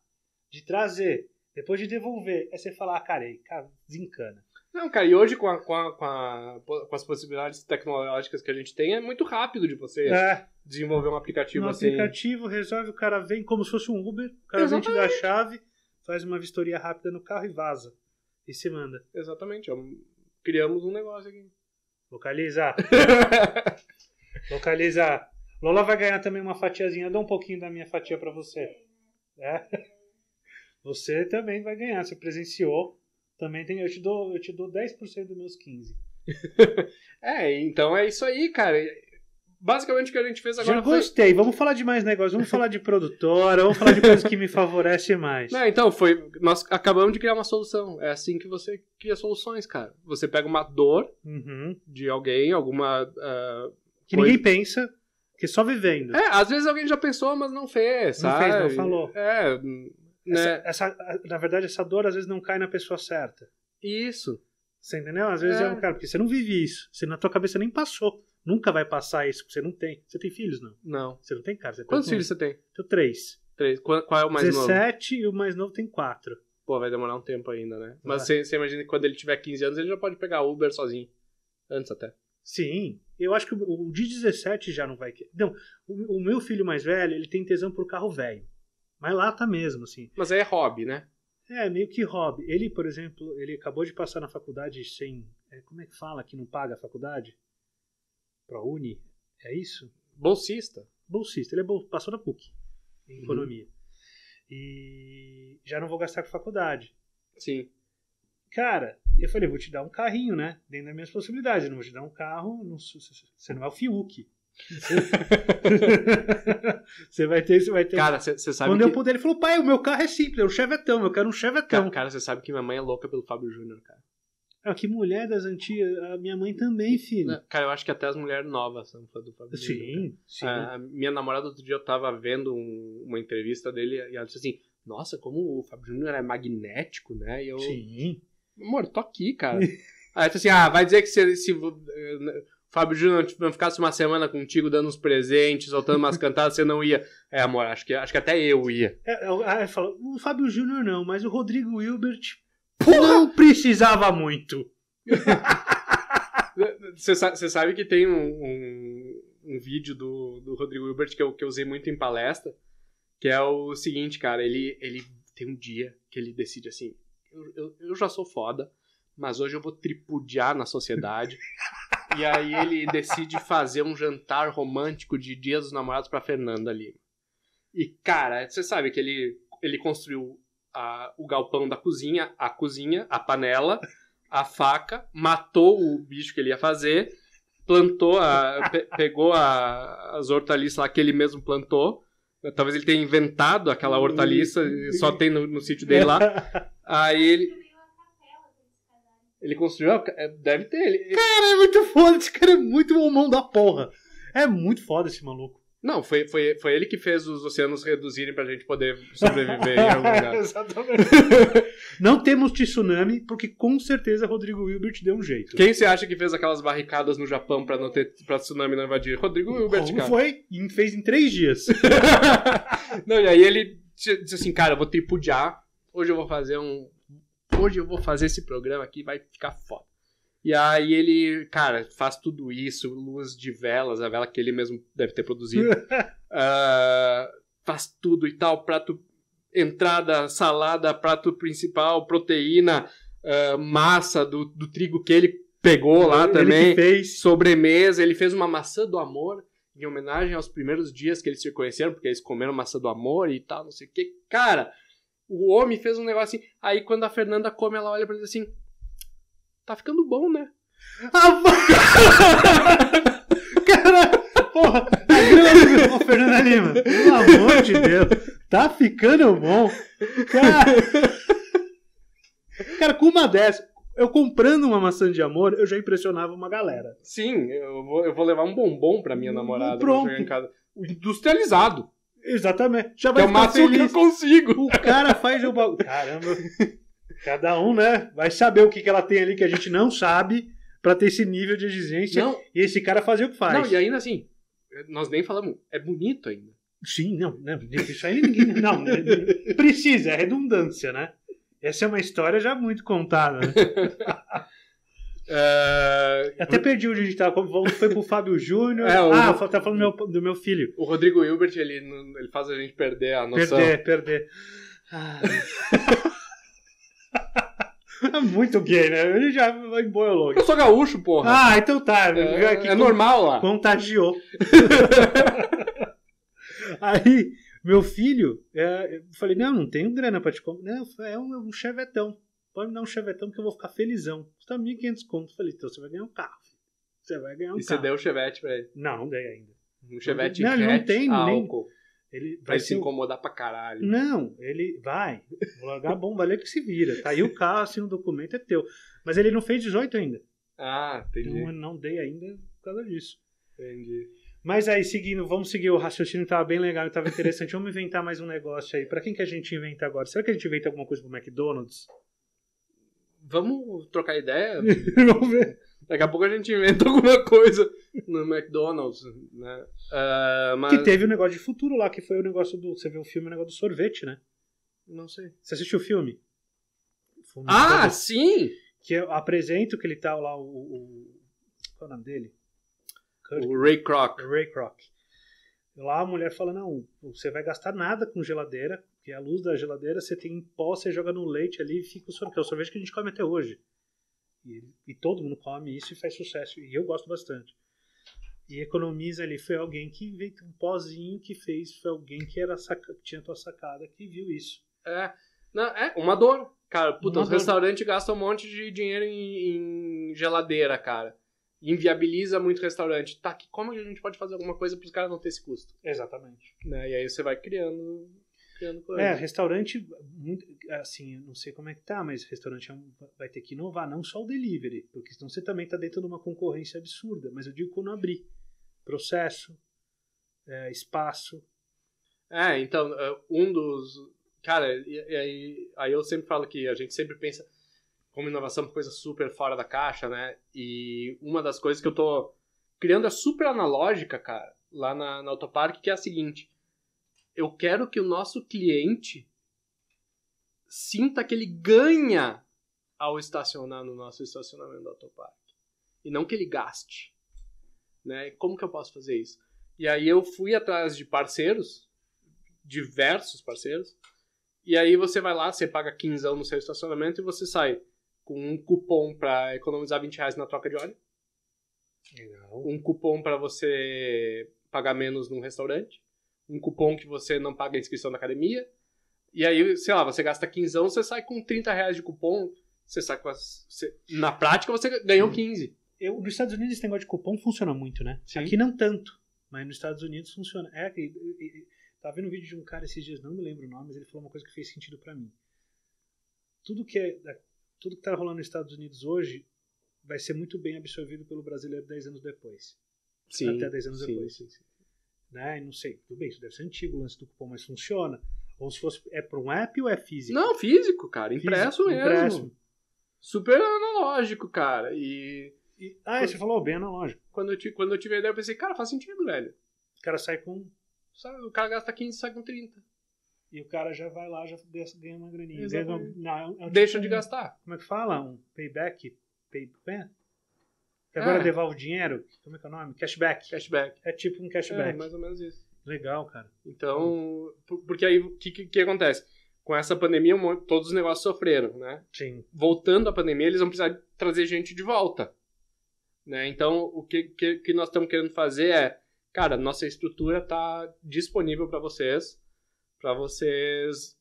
de trazer, depois de devolver. Aí você fala, ah, cara, aí, cara, desencana. Não, cara, e hoje com, a, com, a, com, a, com, as possibilidades tecnológicas que a gente tem, é muito rápido de você é. desenvolver um aplicativo um assim. Um aplicativo resolve, o cara vem como se fosse um Uber, o cara Exatamente. vem te dá a chave, faz uma vistoria rápida no carro e vaza. E se manda. Exatamente, ó, criamos um negócio aqui. Localizar. Localizar. Lola vai ganhar também uma fatiazinha. Dá um pouquinho da minha fatia para você. É. Você também vai ganhar. Você presenciou também tem, eu te dou, eu te dou 10% dos meus 15. é, então é isso aí, cara. Basicamente o que a gente fez agora. Já gostei, foi... vamos falar de mais negócios, vamos falar de produtora, vamos falar de coisas que me favorecem mais. Não, então, foi. Nós acabamos de criar uma solução. É assim que você cria soluções, cara. Você pega uma dor uhum. de alguém, alguma. Uh, que coisa... ninguém pensa. Que só vivendo. É, às vezes alguém já pensou, mas não fez, não sabe? Não fez, não falou. É, né? Essa, essa, na verdade, essa dor às vezes não cai na pessoa certa. Isso. Você entendeu? Às vezes é, é um cara, porque você não vive isso. Você, na tua cabeça nem passou. Nunca vai passar isso, porque você não tem. Você tem filhos, não? Não. Você não tem cara. Quantos filhos você tem? Tenho três. Três. Qual, qual é o mais 17, novo? 17 e o mais novo tem quatro. Pô, vai demorar um tempo ainda, né? Mas é. você, você, imagina que quando ele tiver 15 anos, ele já pode pegar Uber sozinho. Antes até. Sim. Eu acho que o, o de 17 já não vai. Não, o, o meu filho mais velho, ele tem tesão por carro velho. Mas lata mesmo, assim. Mas é hobby, né? É, meio que hobby. Ele, por exemplo, ele acabou de passar na faculdade sem. É, como é que fala que não paga a faculdade? Uni? É isso? Bolsista. Bolsista. Ele é bol, passou na PUC, em uhum. economia. E já não vou gastar com faculdade. Sim. Cara, eu falei, vou te dar um carrinho, né? Dentro das minhas possibilidades. Eu não vou te dar um carro, não, você não é o Fiuk. você vai ter, você vai ter. Cara, você sabe. Quando que... eu puder, ele falou: pai, o meu carro é simples, é um chevetão, eu quero um chevetão. Cara, você sabe que minha mãe é louca pelo Fábio Júnior, cara. Ah, que mulher das antigas. A minha mãe também, filho. cara, eu acho que até as mulheres novas são fã do Fábio Sim, Júnior. sim. Ah, a minha namorada, outro dia, eu tava vendo um, uma entrevista dele e ela disse assim: Nossa, como o Fábio Júnior é magnético, né? E eu, sim. Amor, tô aqui, cara. Aí eu disse assim: Ah, vai dizer que se, se eh, Fábio Júnior não tipo, ficasse uma semana contigo dando uns presentes, soltando umas cantadas, você não ia. É, amor, acho que, acho que até eu ia. É, eu, é, ah, eu falo, o Fábio Júnior não, mas o Rodrigo Hilbert Porra! não precisava muito. Você sabe que tem um, um, um vídeo do, do, Rodrigo Hilbert que eu, que eu usei muito em palestra, que é o seguinte, cara, ele, ele tem um dia que ele decide assim, eu, eu, eu já sou foda, mas hoje eu vou tripudiar na sociedade. E aí ele decide fazer um jantar romântico de Dia dos Namorados para Fernanda ali E cara, você sabe que ele, ele construiu a, o galpão da cozinha, a cozinha, a panela, a faca, matou o bicho que ele ia fazer, plantou, a, pe, pegou a, as hortaliças lá que ele mesmo plantou. Talvez ele tenha inventado aquela hortaliça, só tem no, no sítio dele lá. Aí ele, ele construiu é, Deve ter. Ele... Cara, é muito foda. Esse cara é muito mão da porra. É muito foda esse maluco. Não, foi, foi, foi ele que fez os oceanos reduzirem pra gente poder sobreviver em algum lugar. Exatamente. Não temos tsunami, porque com certeza Rodrigo Wilbert deu um jeito. Quem você acha que fez aquelas barricadas no Japão pra, não ter, pra tsunami não invadir? Rodrigo Wilbert, Como cara. foi? E fez em três dias. não, e aí ele disse assim, cara, eu vou tripudiar. Hoje eu vou fazer um, hoje eu vou fazer esse programa aqui, vai ficar foda. E aí ele, cara, faz tudo isso, luz de velas, a vela que ele mesmo deve ter produzido. uh, faz tudo e tal, prato, entrada, salada, prato principal, proteína, uh, massa do, do trigo que ele pegou lá ele também. Ele fez. Sobremesa, ele fez uma maçã do amor em homenagem aos primeiros dias que eles se conheceram, porque eles comeram maçã do amor e tal, não sei o que. Cara, o homem fez um negócio assim. Aí quando a Fernanda come, ela olha pra ele assim: Tá ficando bom, né? Ah, Cara, porra, a Fernanda Lima. Pelo amor de Deus, tá ficando bom. Cara, cara com uma dessa, eu comprando uma maçã de amor, eu já impressionava uma galera. Sim, eu vou, eu vou levar um bombom pra minha namorada. Pronto. Pra chegar em casa. Industrializado. Exatamente. Já vai eu ficar feliz. o que eu consigo. O cara faz o bagulho. Caramba. Cada um, né? Vai saber o que, que ela tem ali que a gente não sabe para ter esse nível de exigência não. e esse cara fazer o que faz. Não, e ainda assim, nós nem falamos, é bonito ainda. Sim, não, não né, isso aí ninguém. Não, né, precisa, é redundância, né? Essa é uma história já muito contada. Né? É, Até perdi onde a gente tava. Foi pro Fábio Júnior. É, o... Ah, tá falando do meu, do meu filho. O Rodrigo Hilbert, ele, ele faz a gente perder a noção. Perder, perder. Ah. É muito gay, né? Ele já vai embora logo. Eu sou gaúcho, porra. Ah, então tá. É, é, é normal lá. Contagiou. Aí, meu filho, é, eu falei, não, não tenho grana pra te comprar. Não, é um, é um chevetão pode me dar um chevetão que eu vou ficar felizão. Custa 1.500 conto. falei, então você vai ganhar um carro. Filho. Você vai ganhar um e carro. E você deu o um chevette pra ele? Não, dei ainda. Um chevette Não, ele não tem álcool. nem. Ele vai, vai se incomodar pra caralho. Não, ele vai. Vou largar a bomba ali é que se vira. Tá aí o carro, assim, o documento é teu. Mas ele não fez 18 ainda. Ah, entendi. Então eu não dei ainda por causa disso. Entendi. Mas aí, seguindo, vamos seguir o raciocínio que tava bem legal, tava interessante. vamos inventar mais um negócio aí. Pra quem que a gente inventa agora? Será que a gente inventa alguma coisa pro McDonald's? vamos trocar ideia? vamos ver. Daqui a pouco a gente inventa alguma coisa no McDonald's, né? Uh, mas... Que teve o um negócio de futuro lá, que foi o negócio do. Você viu o filme, o negócio do sorvete, né? Não sei. Você assistiu o filme? filme ah, sim! Que apresento que ele tá lá, o. o qual é o nome dele? O Ray Kroc. Ray Kroc. Lá a mulher fala: não, você vai gastar nada com geladeira, porque é a luz da geladeira, você tem pó, você joga no leite ali e fica o sorvete, que é o sorvete que a gente come até hoje. E, e todo mundo come isso e faz sucesso. E eu gosto bastante. E economiza ali. Foi alguém que inventou um pozinho que fez, foi alguém que era saca, tinha tua sacada que viu isso. É, não, é uma dor. Cara, puta, os restaurantes gastam um monte de dinheiro em, em geladeira, cara inviabiliza muito restaurante. Tá, que como a gente pode fazer alguma coisa para os caras não ter esse custo? Exatamente. Né? E aí você vai criando é, restaurante, muito, assim, não sei como é que tá, mas restaurante é vai ter que inovar, não só o delivery, porque senão você também está dentro de uma concorrência absurda. Mas eu digo quando abrir. Processo, é, espaço. É, então, é, um dos. Cara, e, aí, aí eu sempre falo que a gente sempre pensa como inovação é coisa super fora da caixa, né? E uma das coisas que eu tô criando é super analógica, cara, lá na, na Autopark, que é a seguinte eu quero que o nosso cliente sinta que ele ganha ao estacionar no nosso estacionamento do autoparque e não que ele gaste, né? Como que eu posso fazer isso? E aí eu fui atrás de parceiros, diversos parceiros, e aí você vai lá, você paga 15 no seu estacionamento e você sai com um cupom para economizar 20 reais na troca de óleo, um cupom para você pagar menos num restaurante, um cupom que você não paga a inscrição da academia. E aí, sei lá, você gasta 15, você sai com 30 reais de cupom, você sai com as, você, na prática você ganhou 15. Eu, nos Estados Unidos esse negócio de cupom funciona muito, né? Sim. Aqui não tanto, mas nos Estados Unidos funciona. É, e, e, tava tá vendo um vídeo de um cara esses dias, não me lembro o nome, mas ele falou uma coisa que fez sentido para mim. Tudo que é, tudo que tá rolando nos Estados Unidos hoje vai ser muito bem absorvido pelo brasileiro 10 anos depois. Sim. Até 10 anos sim, depois. Sim, sim né? Não sei, tudo bem, isso deve ser antigo o lance do cupom, mas funciona. Ou se fosse, é para um app ou é físico? Não, físico, cara, impresso físico, mesmo. Impresso. Super analógico, cara. E. e ah, você falou bem analógico. Quando eu, quando eu tive a ideia, eu pensei, cara, faz sentido, velho. O cara sai com. Sabe, o cara gasta 15 sai com 30. E o cara já vai lá, já ganha uma graninha. Ganha uma, não, é Deixa tipo de gastar. Como é que fala? Um payback? Payback? agora é. devolve o dinheiro? Como é que é o nome? Cashback. Cashback. É tipo um cashback. É, mais ou menos isso. Legal, cara. Então, porque aí o que, que, que, acontece? Com essa pandemia, todos os negócios sofreram, né? Sim. Voltando à pandemia, eles vão precisar trazer gente de volta. Né? Então, o que, que, que nós estamos querendo fazer é, cara, nossa estrutura está disponível para vocês, para vocês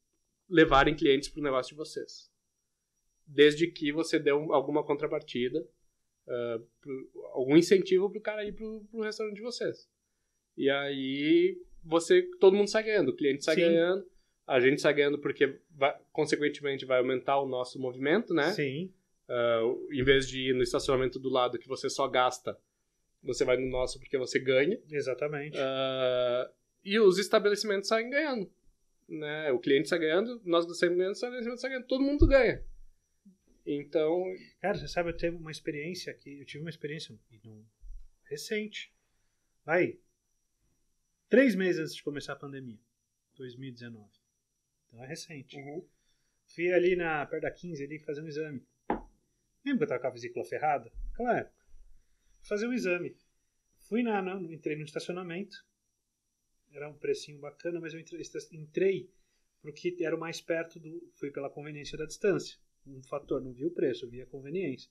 levarem clientes para o negócio de vocês. Desde que você dê alguma contrapartida uh, pro, algum incentivo pro cara ir pro, o restaurante de vocês. E aí você, todo mundo sai ganhando, o cliente sai Sim. ganhando, a gente sai ganhando porque vai, consequentemente vai aumentar o nosso movimento, né? Sim. Uh, em vez de ir no estacionamento do lado que você só gasta, você vai no nosso porque você ganha. Exatamente. Uh, e os estabelecimentos saem ganhando. Né? O cliente sai ganhando, nós sempre ganhando, o estabelecimento sai ganhando, todo mundo ganha. Então, cara, você sabe, eu tive uma experiência aqui, eu tive uma experiência recente. Vai, três meses antes de começar a pandemia, 2019. Então é recente. Uhum. Fui ali na, perto da 15 ali, fazer um exame. Lembra que eu tava com a vesícula ferrada? Naquela época. Fazer um exame. Fui na, não, entrei no estacionamento. Era um precinho bacana, mas eu entrei, entrei porque era o mais perto do. Fui pela conveniência da distância um fator, não vi o preço, vi a conveniência.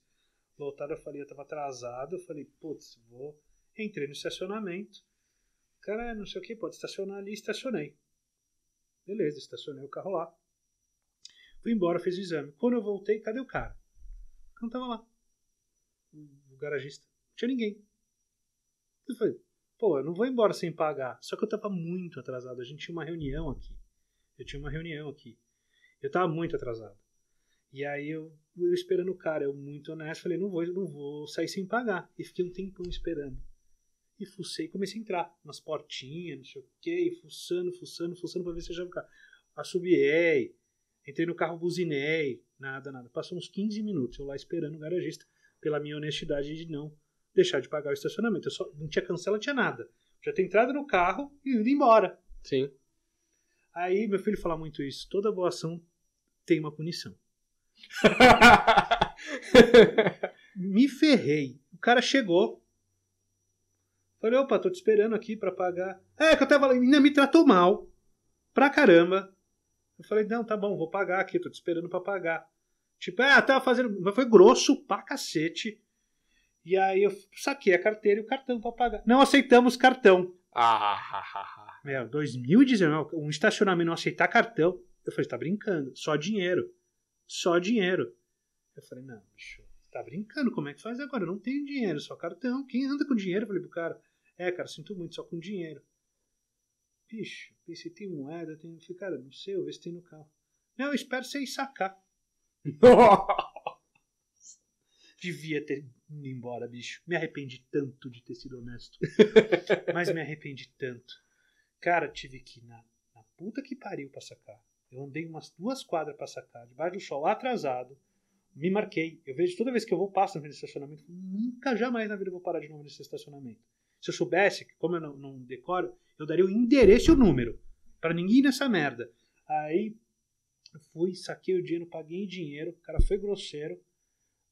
Voltado, eu falei, eu estava atrasado, eu falei, putz, vou. Entrei no estacionamento. Cara, não sei o que, pode estacionar ali, estacionei. Beleza, estacionei o carro lá. Fui embora, fiz o exame. Quando eu voltei, cadê o cara? Não tava lá. O garagista. Não tinha ninguém. Eu falei, pô, eu não vou embora sem pagar. Só que eu tava muito atrasado. A gente tinha uma reunião aqui. Eu tinha uma reunião aqui. Eu tava muito atrasado. E aí eu, eu esperando o cara, eu muito honesto, falei, não vou, não vou sair sem pagar. E fiquei um tempão esperando. E fucei, comecei a entrar nas portinhas, não sei o que, fuçando, fuçando, fuçando pra ver se eu já ficar. Assobiei, entrei no carro, buzinei, nada, nada. Passou uns 15 minutos eu lá esperando o garagista, pela minha honestidade de não deixar de pagar o estacionamento. Eu só, não tinha cancela, não tinha nada. Já tinha entrado no carro e ido embora. Sim. Aí meu filho fala muito isso. Toda boa ação tem uma punição. Me ferrei. O cara chegou. Falei, opa, tô te esperando aqui para pagar. É, que eu tava lá, ainda me tratou mal. Pra caramba. Eu falei, não, tá bom, vou pagar aqui, tô te esperando pra pagar. Tipo, é, tava fazendo. Mas foi grosso pra cacete. E aí eu saquei a carteira e o cartão pra pagar. Não aceitamos cartão. Ah, ah, ah, ah. Meu, 2019, um estacionamento não aceitar cartão. Eu falei, tá brincando, só dinheiro só dinheiro. Eu falei, não, bicho, tá brincando, como é que faz agora? Eu não tenho dinheiro, só cartão. Quem anda com dinheiro? Eu falei pro cara, é, cara, sinto muito, só com dinheiro. Bicho, pensei, tem moeda, tem. Eu falei, cara, não sei, eu ver se tem no carro. Não, eu espero ir sacar. Devia ter ido embora, bicho. Me arrependi tanto de ter sido honesto. Mas me arrependi tanto. Cara, tive que ir na, na puta que pariu pra sacar. Eu andei umas duas quadras para sacar, debaixo do sol, atrasado. Me marquei. Eu vejo toda vez que eu vou, passo na frente estacionamento. Nunca, jamais na vida eu vou parar de novo nesse estacionamento. Se eu soubesse, como eu não, não decoro, eu daria o endereço e o número. para ninguém ir nessa merda. Aí eu fui, saquei o dinheiro, paguei dinheiro. O cara foi grosseiro.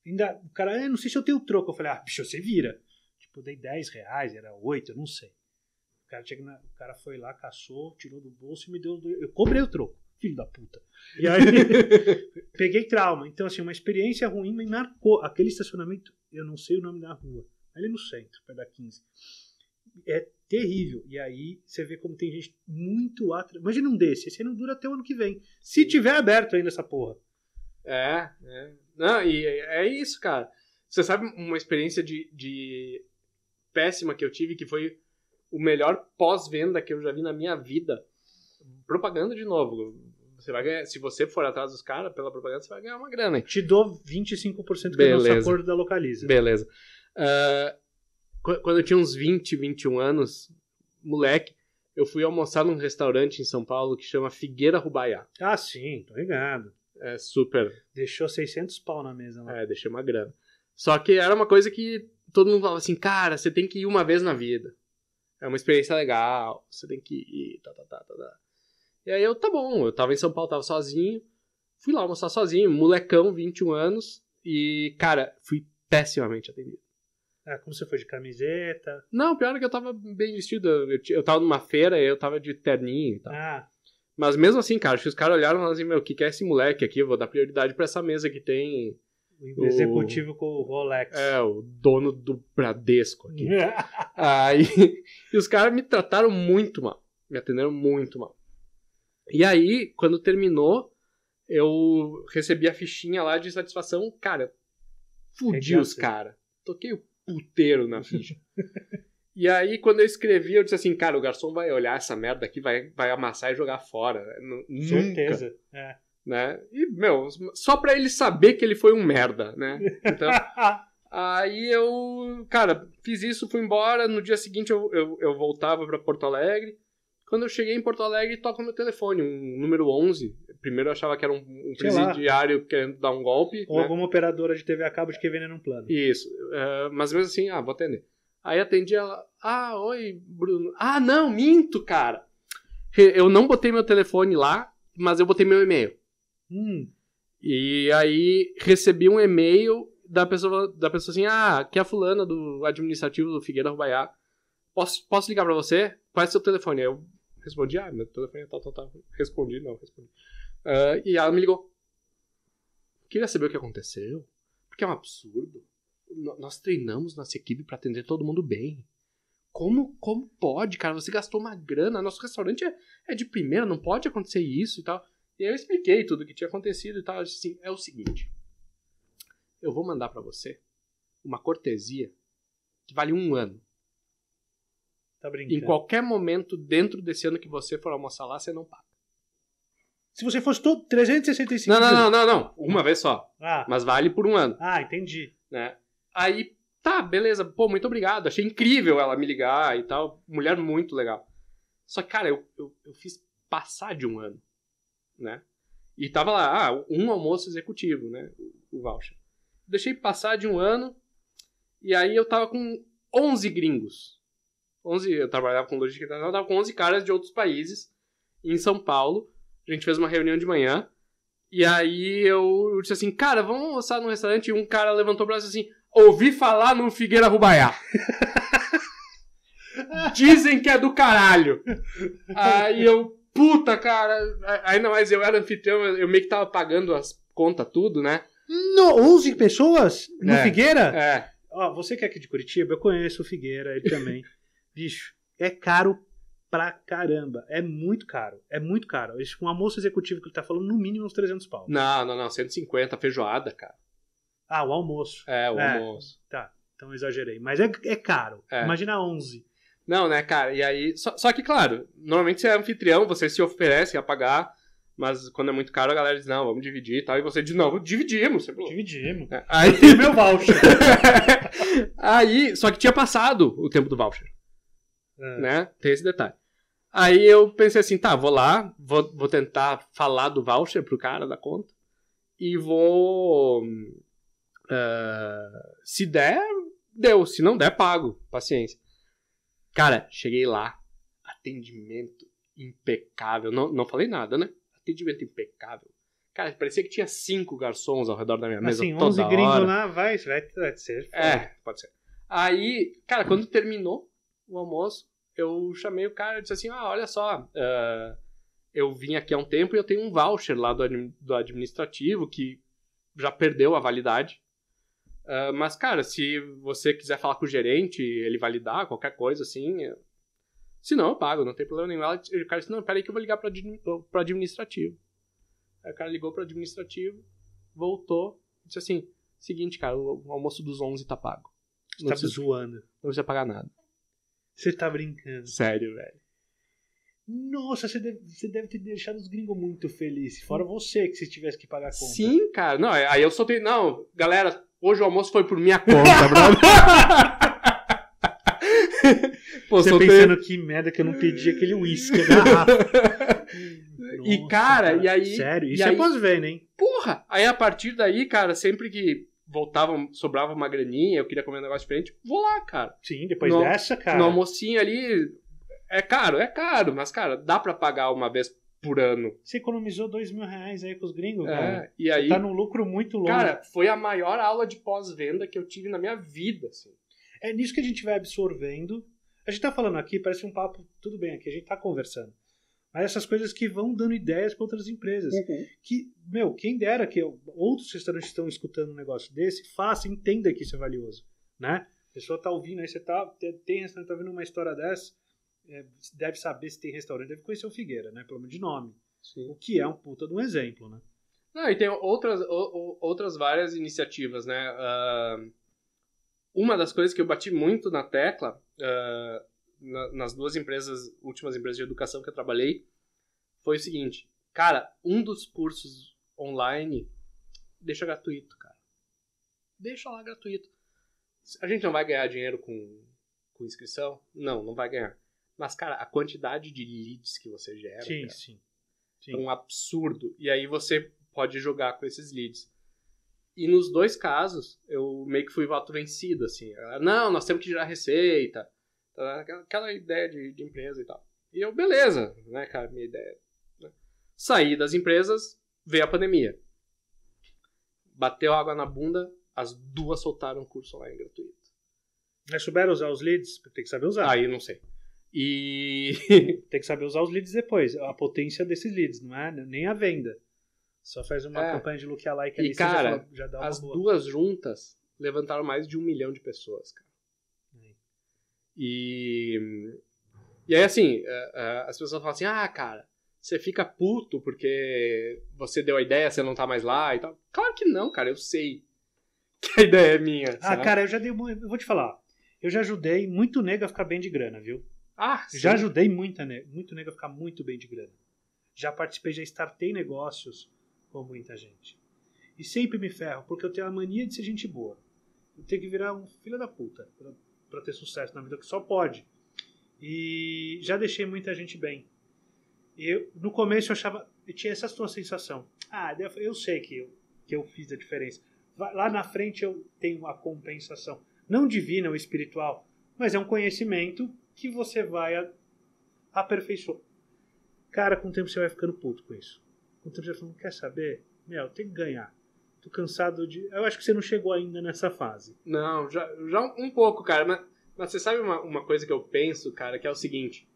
Ainda, o cara, ah, não sei se eu tenho troco. Eu falei, ah, bicho, você vira. Tipo, dei 10 reais, era 8, eu não sei. O cara, chega o cara foi lá, caçou, tirou do bolso e me deu. Eu cobrei o troco filho da puta. E aí peguei trauma. Então, assim, uma experiência ruim me marcou. Aquele estacionamento, eu não sei o nome da rua. Ali no centro, perto da 15. É terrível. E aí você vê como tem gente muito atrás. Imagina um desse, esse não dura até o ano que vem. Se tiver aberto ainda essa porra. É, é. Não, e é, é isso, cara. Você sabe uma experiência de, de péssima que eu tive, que foi o melhor pós-venda que eu já vi na minha vida. Propaganda de novo, você vai ganhar, se você for atrás dos caras pela propaganda, você vai ganhar uma grana. Te dou 25% que é nosso acordo da Localiza. Beleza. Uh, quando eu tinha uns 20, 21 anos, moleque, eu fui almoçar num restaurante em São Paulo que chama Figueira Rubaiá. Ah, sim, tô ligado. É super. Deixou 600 pau na mesa lá. É, deixei uma grana. Só que era uma coisa que todo mundo falava assim, cara, você tem que ir uma vez na vida. É uma experiência legal, você tem que ir, tá, tá, tá, tá. tá. E aí eu, tá bom, eu tava em São Paulo, tava sozinho. Fui lá almoçar sozinho, molecão, 21 anos. E, cara, fui pessimamente atendido. Ah, como você foi de camiseta? Não, pior é que eu tava bem vestido. Eu, eu tava numa feira e eu tava de terninho e tal. Ah. Mas mesmo assim, cara, os caras olharam e falaram assim, meu, o que, que é esse moleque aqui? Eu vou dar prioridade pra essa mesa que tem... O executivo o... com o Rolex. É, o dono do Bradesco aqui. Aí, e os caras me trataram muito mal. Me atenderam muito mal. E aí, quando terminou, eu recebi a fichinha lá de satisfação. Cara, fudi os cara. Toquei o puteiro na ficha. e aí, quando eu escrevi, eu disse assim, cara, o garçom vai olhar essa merda aqui, vai, vai amassar e jogar fora. Certeza. É. Né? E, meu, só pra ele saber que ele foi um merda, né? Então... Aí eu, cara, fiz isso, fui embora. No dia seguinte eu, eu, eu voltava para Porto Alegre. Quando eu cheguei em Porto Alegre, toca o meu telefone, um número 11. Primeiro eu achava que era um, um presidiário querendo dar um golpe. Ou né? alguma operadora de TV a cabo de que vendendo um plano. Isso. Uh, mas mesmo assim, ah, vou atender. Aí atendi ela. Ah, oi, Bruno. Ah, não, minto, cara. Eu não botei meu telefone lá, mas eu botei meu e-mail. Hum. E aí recebi um e-mail da pessoa, da pessoa assim, ah, que é a fulana do administrativo do Figueira Rubaiá. Posso, posso ligar para você? Qual é seu telefone? Eu respondi, ah, meu telefone é tal, tal, tal. Respondi, não, respondi. Uh, e ela me ligou. Queria saber o que aconteceu, porque é um absurdo. N nós treinamos nossa equipe para atender todo mundo bem. Como, como pode, cara? Você gastou uma grana, nosso restaurante é, é de primeira, não pode acontecer isso e tal. E eu expliquei tudo o que tinha acontecido e tal. Eu disse assim, é o seguinte, eu vou mandar para você uma cortesia que vale um ano. Tá brincando. Em qualquer momento dentro desse ano que você for almoçar lá, você não paga. Se você fosse todo 365 Não, não, não, não, não. Uma vez só. Ah. Mas vale por um ano. Ah, entendi. Né? Aí, tá, beleza. Pô, muito obrigado. Achei incrível ela me ligar e tal. Mulher muito legal. Só que, cara, eu, eu, eu fiz passar de um ano, né? E tava lá, ah, um almoço executivo, né? O, o voucher. Deixei passar de um ano e aí eu tava com 11 gringos 11, eu trabalhava com logística internacional, eu tava com 11 caras de outros países em São Paulo. A gente fez uma reunião de manhã. E aí eu, eu disse assim, cara, vamos almoçar num restaurante. E um cara levantou o braço assim, ouvi falar no Figueira Rubaiá. Dizem que é do caralho. Aí eu, puta, cara. Ainda mais eu era anfitrião, eu meio que tava pagando as contas tudo, né? No, 11 pessoas? No é, Figueira? É. Ó, você que é aqui de Curitiba, eu conheço o Figueira, ele também. bicho, é caro pra caramba. É muito caro. É muito caro. Um almoço executivo que ele tá falando, no mínimo uns 300 pau. Não, não, não. 150, feijoada, cara. Ah, o almoço. É, o é, almoço. Tá, então eu exagerei. Mas é, é caro. É. Imagina 11. Não, né, cara? E aí. Só, só, que, claro, normalmente você é anfitrião, você se oferece a pagar. Mas quando é muito caro, a galera diz, não, vamos dividir e tal. E você diz, não, dividimos. Você... Dividimos. É, aí... meu voucher. aí, só que tinha passado o tempo do voucher. É. Né? Tem esse detalhe. Aí eu pensei assim, tá, vou lá, vou, vou tentar falar do voucher pro cara da conta e vou. Uh, se der, deu. Se não der, pago. Paciência. Cara, cheguei lá, atendimento impecável. Não, não falei nada, né? Atendimento impecável. Cara, parecia que tinha cinco garçons ao redor da minha mesa. Assim, toda 11 gringos lá, vai, vai, vai ser. É, pode ser. Aí, cara, quando terminou, o almoço, eu chamei o cara e disse assim: ah, olha só, uh, eu vim aqui há um tempo e eu tenho um voucher lá do, do administrativo que já perdeu a validade. Uh, mas, cara, se você quiser falar com o gerente, ele validar qualquer coisa assim. Eh, se não, eu pago, não tem problema nenhum. Ela, o cara disse: não, peraí que eu vou ligar para o administrativo. Aí o cara ligou para administrativo, voltou, disse assim: seguinte, cara, o almoço dos 11 tá pago. Você tá não tá precisa, zoando. Não precisa pagar nada. Você tá brincando. Sério, velho. Nossa, você deve, você deve, ter deixado os gringos muito felizes. Fora você, que se tivesse que pagar a conta. Sim, cara. Não, aí eu só tenho. Não, galera, hoje o almoço foi por minha conta, brother. Pô, você pensando que merda que eu não pedi aquele né? uísque garrafa. e cara, cara, e aí. Sério, isso é aí... pós-venda, hein? Porra! Aí a partir daí, cara, sempre que voltava, sobrava uma graninha, eu queria comer um negócio diferente, vou lá, cara. Sim, depois no, dessa, cara. No almocinho ali, é caro, é caro, mas, cara, dá para pagar uma vez por ano. Você economizou dois mil reais aí com os gringos, é, cara. E aí, Você tá num lucro muito longo. Cara, foi a maior aula de pós-venda que eu tive na minha vida, assim. É nisso que a gente vai absorvendo. A gente tá falando aqui, parece um papo, tudo bem aqui, a gente tá conversando a essas coisas que vão dando ideias para outras empresas. Uhum. Que, meu, quem dera que outros restaurantes estão escutando um negócio desse, faça, entenda que isso é valioso, né? A pessoa tá ouvindo aí, você tá, tem restaurante, tá vendo uma história dessa, é, deve saber se tem restaurante, deve conhecer o Figueira, né? Pelo menos de nome. Sim. O que é um puta de um exemplo, né? Não, e tem outras, o, outras várias iniciativas, né? Uh, uma das coisas que eu bati muito na tecla, uh, na, nas duas empresas, últimas empresas de educação que eu trabalhei, foi o seguinte, cara, um dos cursos online deixa gratuito, cara. Deixa lá gratuito. A gente não vai ganhar dinheiro com, com inscrição? Não, não vai ganhar. Mas, cara, a quantidade de leads que você gera sim, cara, sim. sim. é um absurdo. E aí você pode jogar com esses leads. E nos dois casos, eu meio que fui voto vencido, assim. Não, nós temos que gerar receita. Tá? Aquela ideia de, de empresa e tal. E eu, beleza, né, cara, minha ideia. Né? Saí das empresas, veio a pandemia. Bateu água na bunda, as duas soltaram o curso online gratuito. Mas souberam usar os leads? Tem que saber usar. Aí não sei. E. Tem que saber usar os leads depois. A potência desses leads, não é? Nem a venda. Só faz uma é. campanha de lookalike ali. E, cara, já, já dá uma as boa. duas juntas levantaram mais de um milhão de pessoas, cara. E, e aí, assim, é, é, as pessoas falam assim: ah, cara, você fica puto porque você deu a ideia, você não tá mais lá e tal. Claro que não, cara, eu sei que a ideia é minha. Ah, sabe? cara, eu já dei. Eu vou te falar. Eu já ajudei muito negro a ficar bem de grana, viu? Ah, sim. Já ajudei muita, muito negro a ficar muito bem de grana. Já participei, já startei negócios com muita gente. E sempre me ferro, porque eu tenho a mania de ser gente boa. Eu tenho que virar um filho da puta para ter sucesso na vida que só pode. E já deixei muita gente bem. Eu, no começo eu achava, eu tinha essa sua sensação. Ah, eu sei que eu, que eu fiz a diferença. Lá na frente eu tenho a compensação, não divina ou espiritual, mas é um conhecimento que você vai aperfeiçoar. Cara, com o tempo você vai ficando puto com isso. Com o tempo você vai falando, quer saber? Meu, tem que ganhar. Tô cansado de. Eu acho que você não chegou ainda nessa fase. Não, já, já um pouco, cara. Mas, mas você sabe uma, uma coisa que eu penso, cara, que é o seguinte: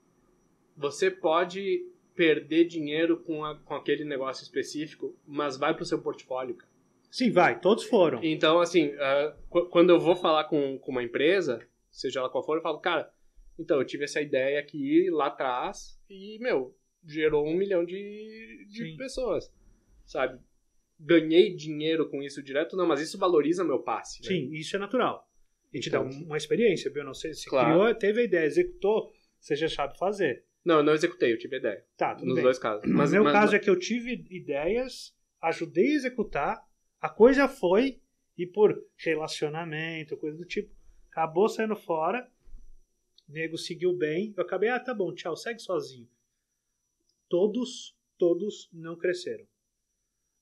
você pode perder dinheiro com, a, com aquele negócio específico, mas vai pro seu portfólio, cara. Sim, vai, todos foram. Então, assim, uh, quando eu vou falar com, com uma empresa, seja ela qual for, eu falo, cara, então eu tive essa ideia aqui lá atrás e, meu, gerou um milhão de, de pessoas, sabe? ganhei dinheiro com isso direto, não, mas isso valoriza meu passe. Né? Sim, isso é natural. E te dá uma experiência, viu? Não sei se claro. criou, teve a ideia, executou, você já sabe fazer. Não, eu não executei, eu tive ideia. Tá, tudo Nos bem. dois casos. Mas, meu mas, caso mas... é que eu tive ideias, ajudei a executar, a coisa foi, e por relacionamento, coisa do tipo, acabou saindo fora, nego seguiu bem, eu acabei, ah, tá bom, tchau, segue sozinho. Todos, todos não cresceram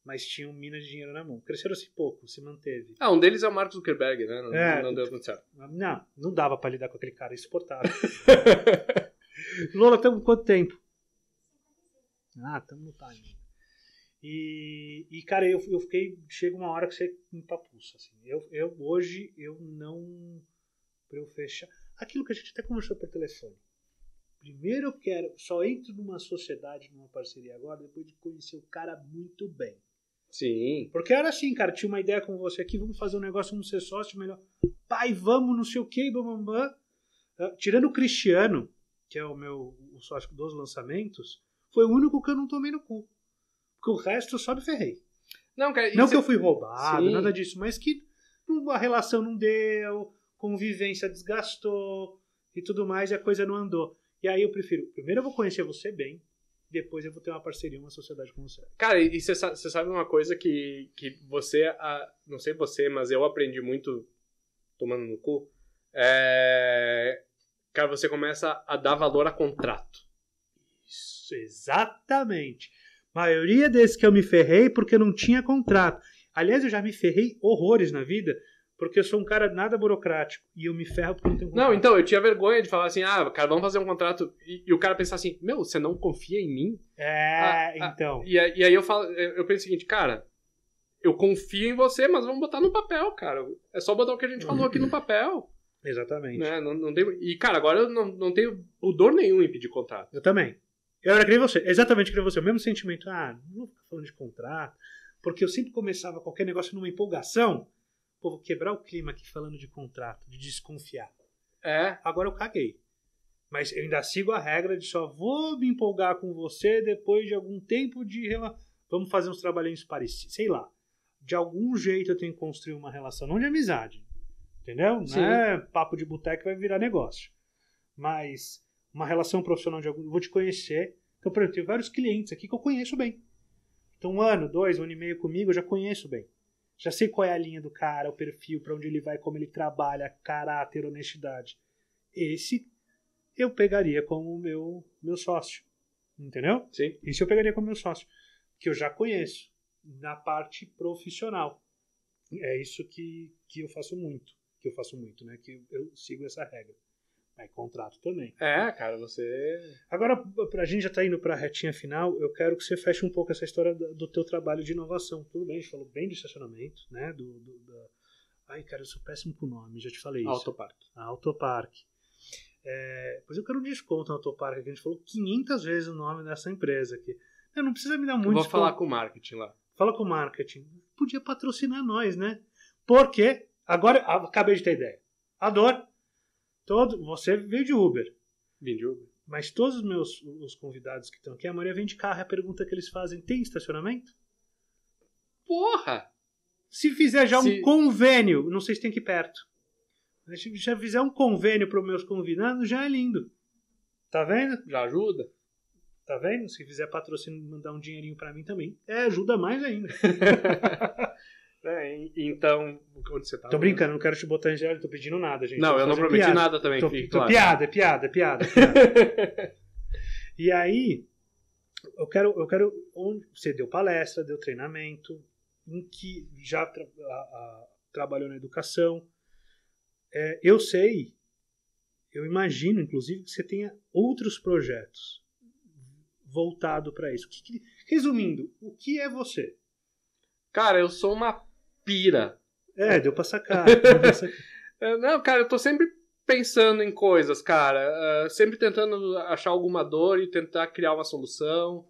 mas tinham minas de dinheiro na mão. Cresceram-se assim pouco, se manteve. Ah, um deles é o Mark Zuckerberg, né? Não, é, não deu muito certo. Ah, não, não dava para lidar com aquele cara insuportável. Lola, estamos quanto tempo? Ah, estamos no time. E, e cara, eu, eu fiquei. Chega uma hora que você empapuça. Assim. Eu, eu, hoje eu não. Pra eu fechar. Aquilo que a gente até conversou por telefone. Primeiro eu quero. Só entro numa sociedade, numa parceria agora, depois de conhecer o cara muito bem. Sim. Porque era assim, cara, tinha uma ideia com você aqui, vamos fazer um negócio, vamos ser sócio, melhor. Pai, vamos, não sei o que, bam. Uh, tirando o Cristiano, que é o meu o sócio dos lançamentos, foi o único que eu não tomei no cu. Porque o resto eu só me ferrei. Não, cara, não que eu é- fui roubado, sim. nada disso, mas que a relação não deu, convivência desgastou e tudo mais, e a coisa não andou. E aí eu prefiro, primeiro eu vou conhecer você bem, depois eu vou ter uma parceria, uma sociedade com você. Cara, e você sabe uma coisa que, que você, a, não sei você, mas eu aprendi muito tomando no cu. É, cara, você começa a dar valor a contrato. Isso, exatamente. A maioria desses que eu me ferrei porque não tinha contrato. Aliás, eu já me ferrei horrores na vida porque eu sou um cara nada burocrático e eu me ferro porque não tenho contrato. Não, então, eu tinha vergonha de falar assim, ah, cara, vamos fazer um contrato. E, e o cara pensar assim, meu, você não confia em mim? É, ah, ah então. Ah, e, e, aí eu falo, eu penso o seguinte, cara, eu confio em você, mas vamos botar no papel, cara. É só botar o que a gente falou aqui no papel. Exatamente. Né? Não, não tem, e, cara, agora eu não, não tenho pudor nenhum em pedir contrato. Eu também. Eu era que nem você, exatamente que nem você. O mesmo sentimento, ah, não vou ficar falando de contrato, porque eu sempre começava qualquer negócio numa empolgação pô, vou quebrar o clima aqui falando de contrato, de desconfiar. É, agora eu caguei. Mas eu ainda sigo a regra de só vou me empolgar com você depois de algum tempo de. Vamos fazer uns trabalhinhos parecidos. Sei lá. De algum jeito eu tenho que construir uma relação, não de amizade. Entendeu? Não é papo de boteco vai virar negócio. Mas uma relação profissional de algum. Vou te conhecer. Então, por exemplo, eu tenho vários clientes aqui que eu conheço bem. Então, um ano, dois, um ano e meio comigo, eu já conheço bem. Já sei qual é a linha do cara, o perfil, para onde ele vai, como ele trabalha, caráter, honestidade. Esse eu pegaria como meu meu sócio. Entendeu? Sim. Isso eu pegaria como meu sócio, que eu já conheço na parte profissional. É isso que, que eu faço muito, que eu faço muito, né? Que eu sigo essa regra é contrato também. É, cara, você. Agora, a gente já tá indo pra retinha final, eu quero que você feche um pouco essa história do teu trabalho de inovação. Tudo bem, a gente falou bem de estacionamento, né? Do, do Ai, cara, eu sou péssimo com o nome, já te falei isso. Autoparque. Autoparque. É, pois eu quero um desconto no Autoparque, que a gente falou 500 vezes o nome dessa empresa aqui. Eu não precisa me dar muito eu Vou falar com o marketing lá. Fala com o marketing. Podia patrocinar nós, né? Porque, agora, ah, acabei de ter ideia. A dor Todo, você veio de Uber. Vim de Uber. Mas todos os meus os convidados que estão aqui, a maioria vem de carro. É a pergunta que eles fazem: tem estacionamento? Porra! Se fizer já se... um convênio, não sei se tem aqui perto. Mas se já fizer um convênio para os meus convidados, já é lindo. Tá vendo? Já ajuda. Tá vendo? Se fizer patrocínio, mandar um dinheirinho para mim também. É, ajuda mais ainda. É, então, onde você tá? Tô brincando, não quero te botar em geral não tô pedindo nada, gente. Não, eu não prometi piada. nada também. Tô, tô claro. piada, é piada, é piada. É piada. e aí, eu quero, eu quero. Você deu palestra, deu treinamento, em que já tra a, a, trabalhou na educação. É, eu sei, eu imagino, inclusive, que você tenha outros projetos voltado para isso. resumindo, o que é você? Cara, eu sou uma pira. É, deu pra sacar. Deu pra sacar. É, não, cara, eu tô sempre pensando em coisas, cara. Uh, sempre tentando achar alguma dor e tentar criar uma solução.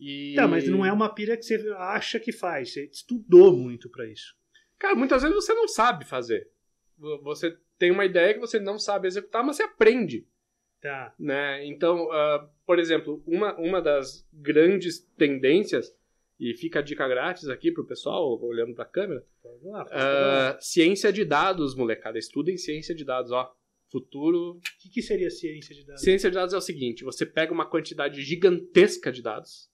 E... Tá, mas não é uma pira que você acha que faz. Você estudou muito para isso. Cara, muitas vezes você não sabe fazer. Você tem uma ideia que você não sabe executar, mas você aprende. Tá. Né? Então, uh, por exemplo, uma, uma das grandes tendências e fica a dica grátis aqui pro pessoal, olhando pra câmera. uh, ciência de dados, molecada. Estudem ciência de dados, ó. Futuro. O que, que seria ciência de dados? Ciência de dados é o seguinte: você pega uma quantidade gigantesca de dados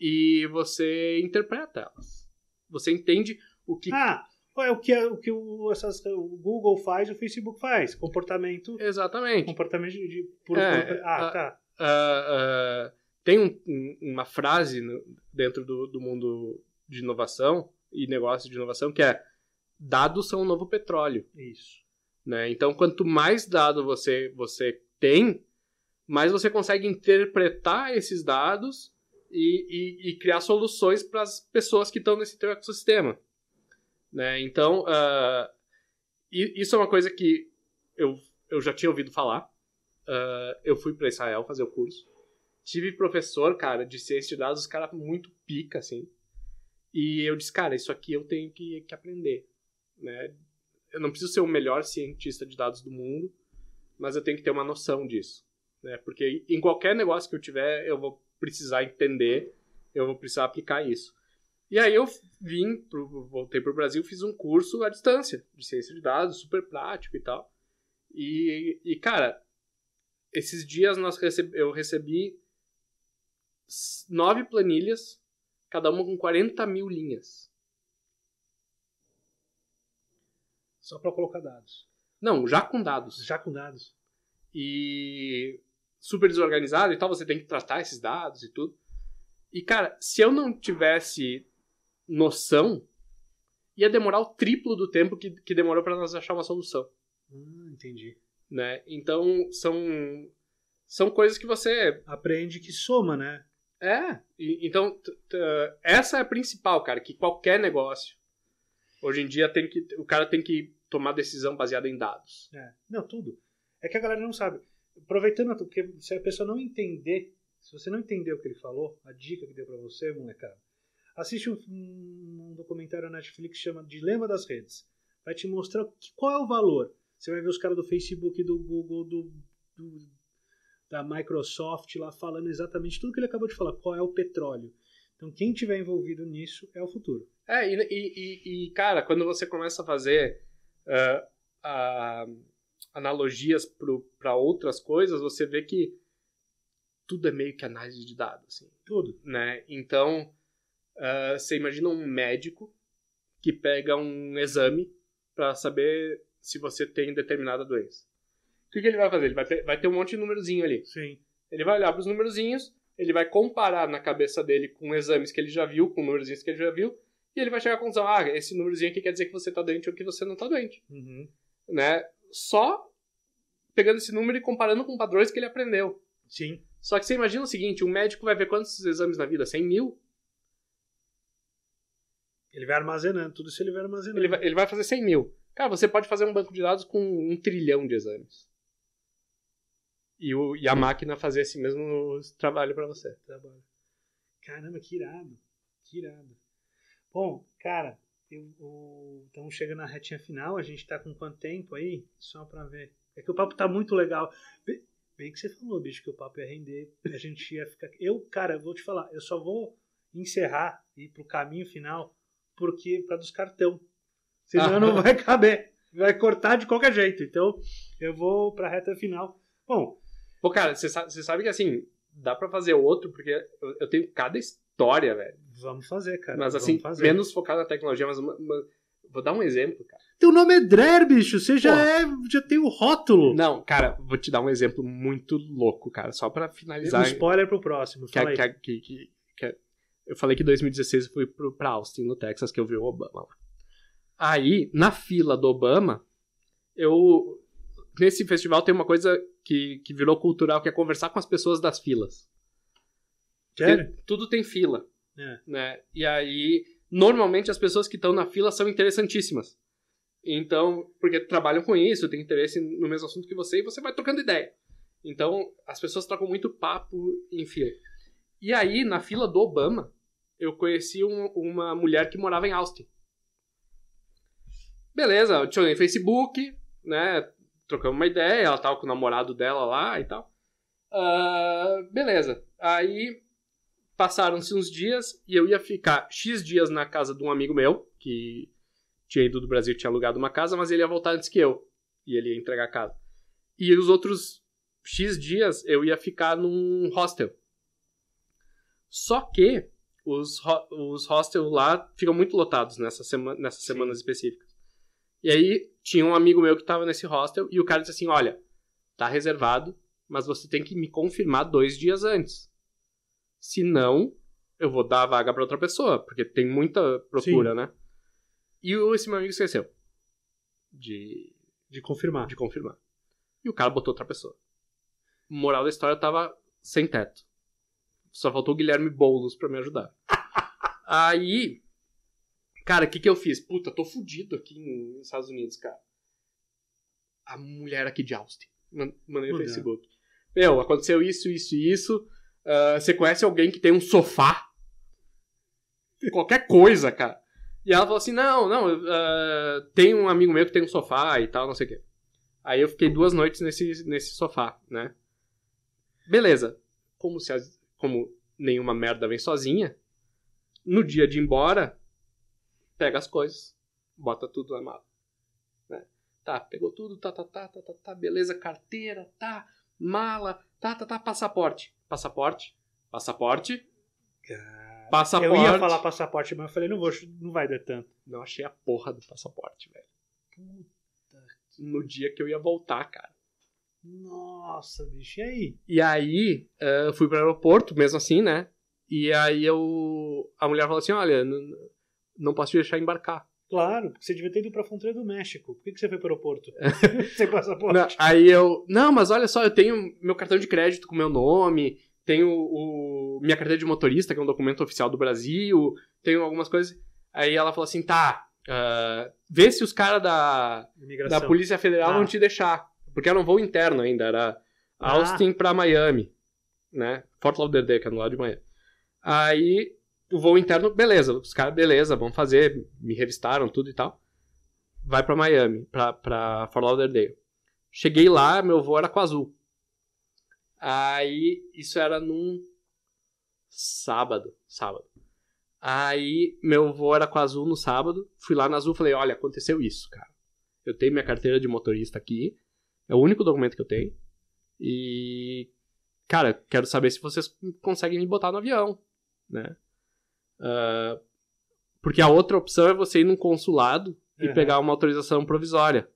e você interpreta elas. Você entende o que. Ah, é o que, é, o, que o, essas, o Google faz, o Facebook faz. Comportamento. Exatamente. Comportamento de. de por, é, por, ah, tá. A, ah, ah, tem um, um, uma frase no, dentro do, do, mundo de inovação e negócio de inovação que é dados são o novo petróleo. Isso. Né? Então, quanto mais dado você, você tem, mais você consegue interpretar esses dados e, e, e criar soluções para as pessoas que estão nesse teu ecossistema. Né? Então, uh, isso é uma coisa que eu, eu já tinha ouvido falar. Uh, eu fui para Israel fazer o curso. Tive professor, cara, de ciência de dados, os caras muito pica, assim. E eu disse, cara, isso aqui eu tenho que, que aprender, né? Eu não preciso ser o melhor cientista de dados do mundo, mas eu tenho que ter uma noção disso, né? Porque em qualquer negócio que eu tiver, eu vou precisar entender, eu vou precisar aplicar isso. E aí eu vim, pro, voltei para o Brasil, fiz um curso à distância de ciência de dados, super prático e tal. E, e cara, esses dias nós receb, eu recebi nove planilhas, cada uma com 40 mil linhas. Só para colocar dados. Não, já com dados. Já com dados. E super desorganizado e tal, você tem que tratar esses dados e tudo. E cara, se eu não tivesse noção, ia demorar o triplo do tempo que, que demorou para nós achar uma solução. Hum, entendi. Né? Então, são são coisas que você aprende que soma, né? É, e, então essa é a principal, cara, que qualquer negócio hoje em dia tem que o cara tem que tomar decisão baseada em dados. É. Não, tudo. É que a galera não sabe. Aproveitando, porque se a pessoa não entender, se você não entendeu o que ele falou, a dica que deu para você, molecada, assiste um, um documentário na Netflix que chama Dilema das Redes. Vai te mostrar que, qual é o valor. Você vai ver os caras do Facebook, do Google, do, do da Microsoft lá falando exatamente tudo que ele acabou de falar, qual é o petróleo. Então, quem tiver envolvido nisso é o futuro. É, e, e, e cara, quando você começa a fazer uh, uh, analogias para outras coisas, você vê que tudo é meio que análise de dados. Assim, tudo. Né? Então, uh, você imagina um médico que pega um exame para saber se você tem determinada doença que, que ele vai fazer? Ele vai, vai ter um monte de númerozinho ali. Sim. Ele vai olhar para os númerozinhos, ele vai comparar na cabeça dele com exames que ele já viu, com númerozinhos que ele já viu, e ele vai chegar à conclusão, ah, esse númerozinho aqui quer dizer que você está doente ou que você não está doente. Uhum. Né? Só pegando esse número e comparando com padrões que ele aprendeu. Sim. Só que você imagina o seguinte, um médico vai ver quantos exames na vida? 100 mil? Ele vai armazenando, tudo isso ele vai armazenando. Ele vai, ele vai fazer 100 mil. Cara, você pode fazer um banco de dados com um trilhão de exames e, o, e a máquina fazer esse mesmo trabalho para você. Trabalho. Caramba, que irado. Que irado. Bom, cara, estamos então chegando na retinha final, a gente tá com quanto tempo aí? Só para ver. É que o papo tá muito legal. Bem, que você falou, bicho, que o papo ia render, a gente ia ficar. Eu, cara, vou te falar, eu só vou encerrar e ir pro caminho final porque para dos cartão. Senão ah. não vai caber. Vai cortar de qualquer jeito. Então, eu vou para a reta final. Bom, Pô, cara, você sabe, sabe que assim, dá para fazer outro, porque eu, eu, tenho cada história, velho. Vamos fazer, cara. Mas assim, menos focado na tecnologia, mas uma, uma... vou dar um exemplo, cara. Teu nome é Drer, bicho. Você já é, já tem o rótulo. Não, cara, vou te dar um exemplo muito louco, cara, só para finalizar. Um spoiler pro próximo. Que, que, que, que, que, eu falei que em 2016 eu fui pro, pra Austin, no Texas, que eu vi o Obama lá. Aí, na fila do Obama, eu nesse festival tem uma coisa que, que virou cultural, que é conversar com as pessoas das filas. Quer? Tudo tem fila. É. Né? E aí, normalmente as pessoas que estão na fila são interessantíssimas. Então, porque trabalham com isso, têm interesse no mesmo assunto que você e você vai trocando ideia. Então, as pessoas trocam muito papo em fila. E aí, na fila do Obama, eu conheci um, uma mulher que morava em Austin. Beleza, eu adicionei Facebook, né? trocamos uma ideia, ela tava com o namorado dela lá e tal. Uh, beleza. Aí passaram-se uns dias e eu ia ficar X dias na casa de um amigo meu, que tinha ido do Brasil, tinha alugado uma casa, mas ele ia voltar antes que eu. E ele ia entregar a casa. E os outros X dias eu ia ficar num hostel. Só que os, os hostels lá ficam muito lotados nessa semana, nessas semanas específicas. E aí tinha um amigo meu que tava nesse hostel e o cara disse assim: Olha, tá reservado, mas você tem que me confirmar dois dias antes. Se não, eu vou dar a vaga para outra pessoa, porque tem muita procura, Sim. né? E esse meu amigo esqueceu de, de confirmar. De confirmar. E o cara botou outra pessoa. Moral da história, eu tava sem teto. Só faltou o Guilherme Boulos para me ajudar. Aí Cara, o que, que eu fiz? Puta, tô fudido aqui nos Estados Unidos, cara. A mulher aqui de Austin. Mandei no Facebook. Meu, aconteceu isso, isso e isso. Uh, você conhece alguém que tem um sofá? Qualquer coisa, cara. E ela falou assim: não, não, uh, tem um amigo meu que tem um sofá e tal, não sei o quê. Aí eu fiquei duas noites nesse, nesse sofá, né? Beleza. Como, se, como nenhuma merda vem sozinha, no dia de ir embora, pega as coisas, bota tudo na mala. Né? Tá, pegou tudo, tá, tá, tá, tá, tá, tá, beleza, carteira, tá, mala, tá, tá, tá, passaporte. Passaporte, passaporte, Cara, passaporte. Eu ia falar passaporte, mas eu falei, não vou, não vai dar tanto. Não achei a porra do passaporte, velho. Puta que... No dia que eu ia voltar, cara. Nossa, bicho, e aí? E aí, uh, fui pro aeroporto, mesmo assim, né? E aí eu... A mulher falou assim, olha, não posso te deixar embarcar. Claro, você devia ter ido para a fronteira do México. Por que, que você foi para o aeroporto? É. Sem passaporte. Não, aí eu, não, mas olha só, eu tenho meu cartão de crédito com meu nome, tenho o, minha carteira de motorista, que é um documento oficial do Brasil, tenho algumas coisas. Aí ela falou assim: tá, uh, vê se os caras da, da Polícia Federal ah. vão te deixar. Porque era um voo interno ainda, era Austin ah. para Miami, né? Fort Lauderdale, que é no lado de Miami. Aí o voo interno, beleza, os caras, beleza, vão fazer, me revistaram, tudo e tal. Vai para Miami, pra, pra Fort Lauderdale. Cheguei lá, meu voo era com azul. Aí, isso era num sábado, sábado. Aí, meu voo era com azul no sábado, fui lá na azul, falei, olha, aconteceu isso, cara. Eu tenho minha carteira de motorista aqui, é o único documento que eu tenho. E, cara, quero saber se vocês conseguem me botar no avião, né? Uh, porque a outra opção é você ir num consulado e uhum. pegar uma autorização provisória.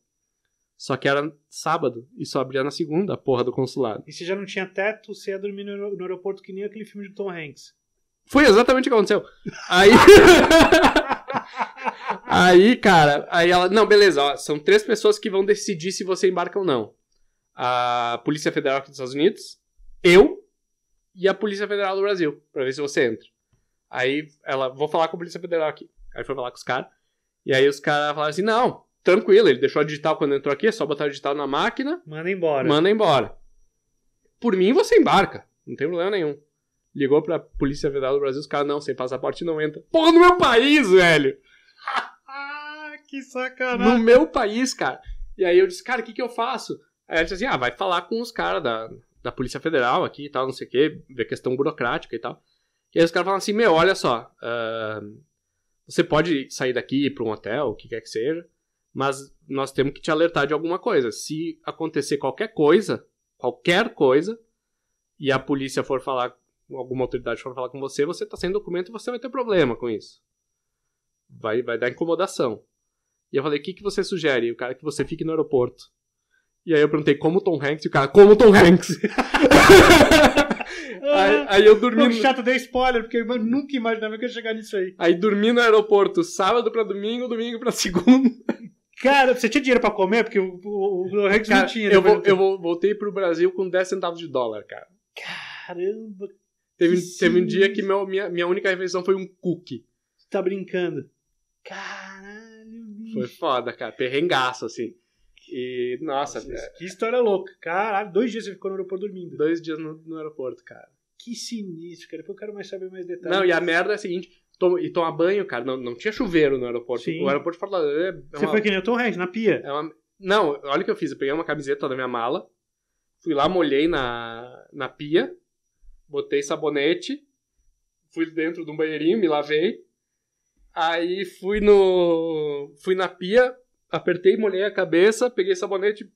Só que era sábado e só abria na segunda a porra do consulado. E você já não tinha teto, você ia dormir no, aer no aeroporto que nem aquele filme de Tom Hanks. Foi exatamente o que aconteceu. Aí. aí, cara, aí ela. Não, beleza, ó, são três pessoas que vão decidir se você embarca ou não: a Polícia Federal aqui dos Estados Unidos, eu e a Polícia Federal do Brasil, pra ver se você entra. Aí ela, vou falar com a Polícia Federal aqui. Aí foi falar com os caras. E aí os caras falaram assim: não, tranquilo, ele deixou a digital quando entrou aqui, é só botar a digital na máquina. Manda embora. Manda embora. Por mim você embarca, não tem problema nenhum. Ligou pra Polícia Federal do Brasil, os caras, não, sem passaporte não entra. Porra, no meu país, velho! que sacanagem! No meu país, cara. E aí eu disse, cara, o que que eu faço? Aí ela disse assim, ah, vai falar com os caras da, da Polícia Federal aqui e tal, não sei o quê, ver questão burocrática e tal. E aí os caras falam assim: meu, olha só, uh, você pode sair daqui para um hotel, o que quer que seja, mas nós temos que te alertar de alguma coisa. Se acontecer qualquer coisa, qualquer coisa, e a polícia for falar, alguma autoridade for falar com você, você está sem documento e você vai ter problema com isso. Vai, vai dar incomodação. E eu falei: o que, que você sugere? O cara que você fique no aeroporto. E aí eu perguntei como Tom Hanks e o cara, como Tom Hanks? aí, aí, eu dormi. Não, chato, dei spoiler, porque eu nunca imaginava que ia chegar nisso aí. Aí dormi no aeroporto, sábado pra domingo, domingo pra segunda. Cara, você tinha dinheiro pra comer? Porque o, o, o Hanks cara, não tinha. Eu, né? vou, eu vou, voltei pro Brasil com 10 centavos de dólar, cara. Caramba! Teve, teve um dia que meu, minha, minha única refeição foi um cookie. Você tá brincando? Caralho, Foi foda, cara. Perrengaço, assim. E, nossa, é. que história louca. Caralho, dois dias você ficou no aeroporto dormindo. Dois dias no, no aeroporto, cara. Que sinistro, cara. Depois eu quero mais saber mais detalhes. Não, e a merda é a seguinte: tom, e tomar banho, cara. Não, não tinha chuveiro no aeroporto. Sim. O aeroporto de Porto Alegre é uma, Você foi que nem o Tom Hanks, na pia. É uma, não, olha o que eu fiz. Eu peguei uma camiseta da minha mala, fui lá, molhei na, na pia, botei sabonete, fui dentro de um banheirinho, me lavei. Aí fui no. fui na pia, apertei, molhei a cabeça, peguei sabonete,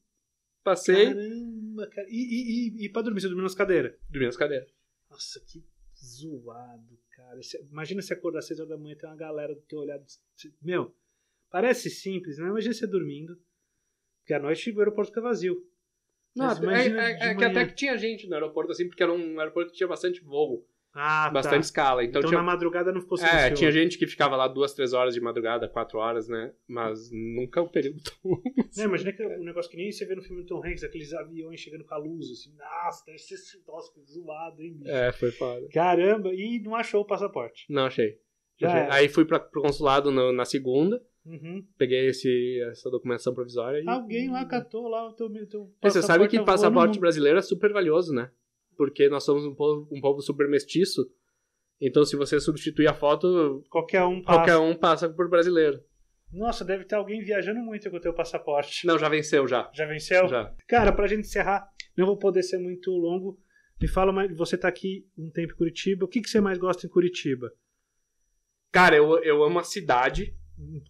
passei. Caramba, cara. E, e, e, e pra dormir, você dormiu nas cadeiras? Dormi nas cadeiras. Nossa, que zoado, cara. Imagina se acordar às 6 horas da manhã e ter uma galera do teu olhado. Meu, parece simples, né? Imagina você dormindo. Porque a noite o aeroporto fica vazio. Não, é, é, é que até que tinha gente no aeroporto, assim, porque era um aeroporto que tinha bastante voo. Ah, tá. bastante tá. escala. Então, então tinha... na madrugada não ficou É, tinha gente que ficava lá duas, três horas de madrugada, quatro horas, né? Mas nunca o período todo. Assim. Não, imagina que é um negócio que nem você vê no filme do Tom Hanks, aqueles aviões chegando com a luz, assim, nossa, deve ser zoado, hein, bicho? É, foi foda. Caramba, e não achou o passaporte. Não, achei. Já achei. Aí fui pra, pro consulado no, na segunda. Uhum. Peguei esse, essa documentação provisória e... Alguém lá catou lá o teu, teu passaporte. você sabe que passaporte brasileiro é super valioso, né? porque nós somos um povo, um povo super mestiço. Então, se você substituir a foto, qualquer um passa, qualquer um passa por brasileiro. Nossa, deve ter alguém viajando muito com o teu passaporte. Não, já venceu já. Já venceu? Já. Cara, pra gente encerrar, não vou poder ser muito longo. Me fala, mas você tá aqui um tempo em Curitiba. O que, que você mais gosta em Curitiba? Cara, eu, eu amo a cidade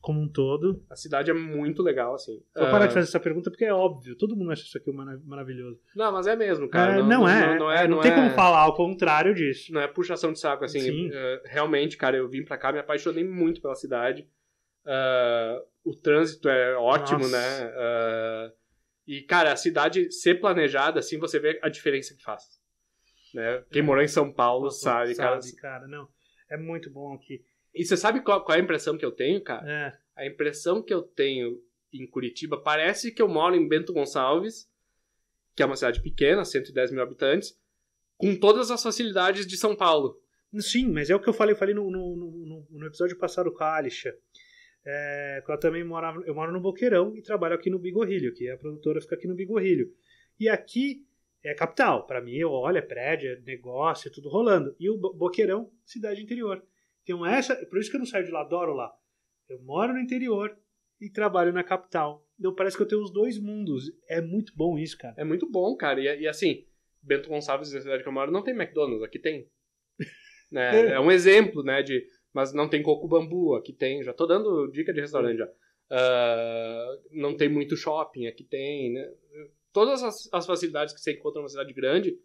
como um todo. A cidade é muito legal, assim. Vou parar uh... de ah, fazer essa pergunta porque é óbvio, todo mundo acha isso aqui marav maravilhoso. Não, mas é mesmo, cara. É, não, não, é, não, não, é, não, não tem é... como falar ao contrário disso. Não é puxação de saco, assim. Uh, realmente, cara, eu vim pra cá, me apaixonei muito pela cidade. Uh, o trânsito é ótimo, Nossa. né? É, e, cara, a cidade ser planejada, assim, você vê a diferença que faz. Né? Quem morou em São Paulo sabe, sabe, cara. Sabe, cara, não. É muito bom aqui. E você sabe qual, qual, é a impressão que eu tenho, cara? É. A impressão que eu tenho em Curitiba parece que eu moro em Bento Gonçalves, que é uma cidade pequena, 110 mil habitantes, com todas as facilidades de São Paulo. Sim, mas é o que eu falei, falei no, no, no, no episódio passado com a Alixa. É, ela também morava, eu moro no Boqueirão e trabalho aqui no Bigorrilho, que a produtora fica aqui no Bigorrilho. E aqui é capital, para mim, eu olho, é prédio, é negócio, é tudo rolando. E o Boqueirão, cidade interior. Então, essa, é por isso que eu não saio de lá, adoro lá. Eu moro no interior e trabalho na capital. Então, parece que eu tenho os dois mundos. É muito bom isso, cara. É muito bom, cara. E, e assim, Bento Gonçalves, na cidade que eu moro, não tem McDonald's, aqui tem. né? É. é um exemplo, né? De, mas não tem coco bambu, aqui tem. Já tô dando dica de restaurante já. Uh, não tem muito shopping, aqui tem, né? Todas as, as, facilidades que você encontra numa cidade grande,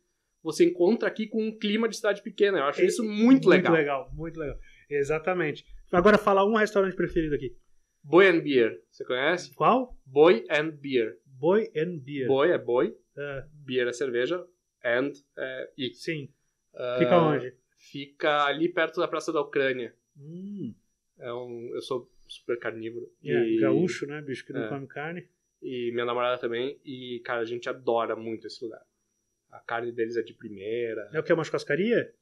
você encontra aqui com um clima de cidade pequena. Eu acho é, isso muito, muito legal. Muito legal, muito legal. Exatamente. Agora fala um restaurante preferido aqui. Boy and Beer, você conhece? Qual? Boy and Beer. Boy and Beer. Boy é boi, uh. beer é cerveja, and é e. Sim. Uh, fica onde? Fica ali perto da Praça da Ucrânia. Hum. É um, eu sou super carnívoro. É e... Gaúcho, né, bicho que não é. come carne. E minha namorada também. E, cara, a gente adora muito esse lugar. A carne deles é de primeira. É o que? É uma churrascaria?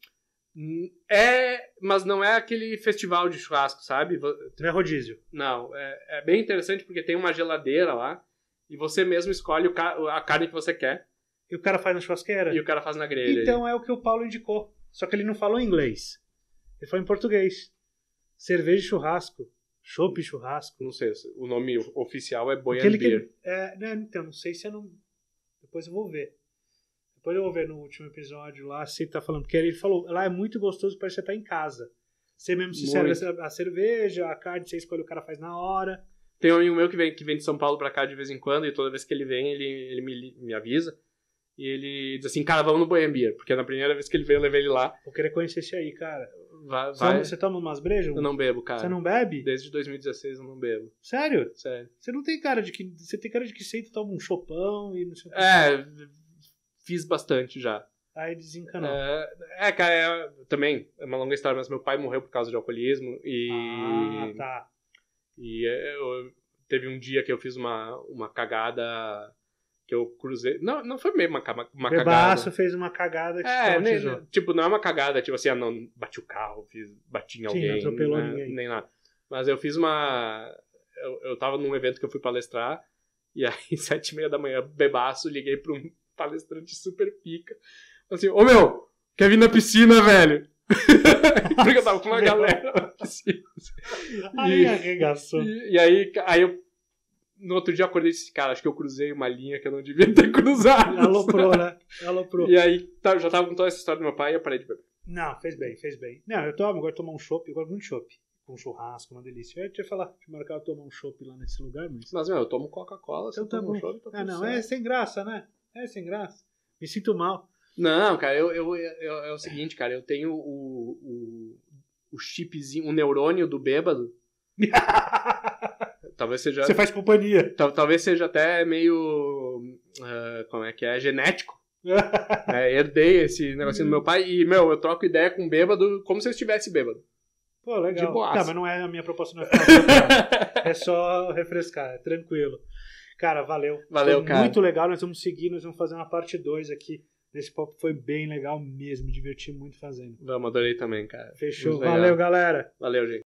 É, mas não é aquele festival de churrasco, sabe? Não é rodízio. Não, é, é bem interessante porque tem uma geladeira lá e você mesmo escolhe a carne que você quer. E o cara faz na churrasqueira. E o cara faz na grelha. Então aí. é o que o Paulo indicou. Só que ele não falou inglês. Ele falou em português. Cerveja e churrasco. Chope churrasco. Não sei, o nome oficial é Boi que, é, não, né, então, não sei se eu não... Depois eu vou ver. Depois eu vou ver no último episódio lá se tá falando. Porque ele falou, lá é muito gostoso, parece que você tá em casa. Você mesmo se muito. serve a cerveja, a carne, você escolhe, o cara faz na hora. Tem um amigo meu que vem, que vem de São Paulo pra cá de vez em quando, e toda vez que ele vem, ele, ele me, me avisa. E ele diz assim, cara, vamos no Boiambia porque na primeira vez que ele veio, eu levei ele lá. Eu queria conhecer esse aí, cara. Vai, vai. Você toma umas brejas? Eu não bebo, cara. Você não bebe? Desde 2016 eu não bebo. Sério? Sério. Você não tem cara de que. Você tem cara de que sempre toma um chopão e não sei o que. É, fiz bastante já. Aí desencanou. É, é cara, é, também, é uma longa história, mas meu pai morreu por causa de alcoolismo e. Ah, tá. E é, eu, teve um dia que eu fiz uma, uma cagada que eu cruzei. Não, não foi mesmo uma, uma, Bebaço cagada. Bebaço fez uma cagada que é, nem, Tipo, não é uma cagada, tipo assim, ah, não, bati o carro, fiz, bati em alguém. Sim, atropelou né, ninguém. Nem nada. Mas eu fiz uma. Eu, eu tava num evento que eu fui palestrar, e aí, sete e meia da manhã, bebaço, liguei pra um palestrante super pica. Assim, ô meu, quer vir na piscina, velho? Porque eu tava com uma galera na piscina. Aí arregaçou. E, e, aí, aí eu. No outro dia eu acordei e disse, cara, acho que eu cruzei uma linha que eu não devia ter cruzado. Aloprou, né? Aloprou. E aí tá, já tava com toda essa história do meu pai e eu parei de beber. Não, fez bem, fez bem. Não, eu tomo, agora tomar um chopp, eu gosto muito de chopp com um churrasco, uma delícia. Eu te falar, te marcar tomar um chopp lá nesse lugar, mas. Mas, meu, eu tomo Coca-Cola, então, você tá um chopp, Ah, não, certo. é sem graça, né? É sem graça. Me sinto mal. Não, cara, eu, eu, eu é o seguinte, cara, eu tenho o, o, o chipzinho, o neurônio do bêbado. talvez seja. Você faz companhia. talvez seja até meio. Uh, como é que é? Genético. é, herdei esse negocinho do meu pai e, meu, eu troco ideia com bêbado como se eu estivesse bêbado. Pô, legal. De boaça. Tá, mas não é a minha proposta, não é, é só refrescar, é tranquilo. Cara, valeu. Valeu, foi cara. Muito legal. Nós vamos seguir, nós vamos fazer uma parte 2 aqui. Nesse pop foi bem legal mesmo, diverti muito fazendo. Vamos, adorei também, cara. Fechou. valeu, galera. Valeu, gente.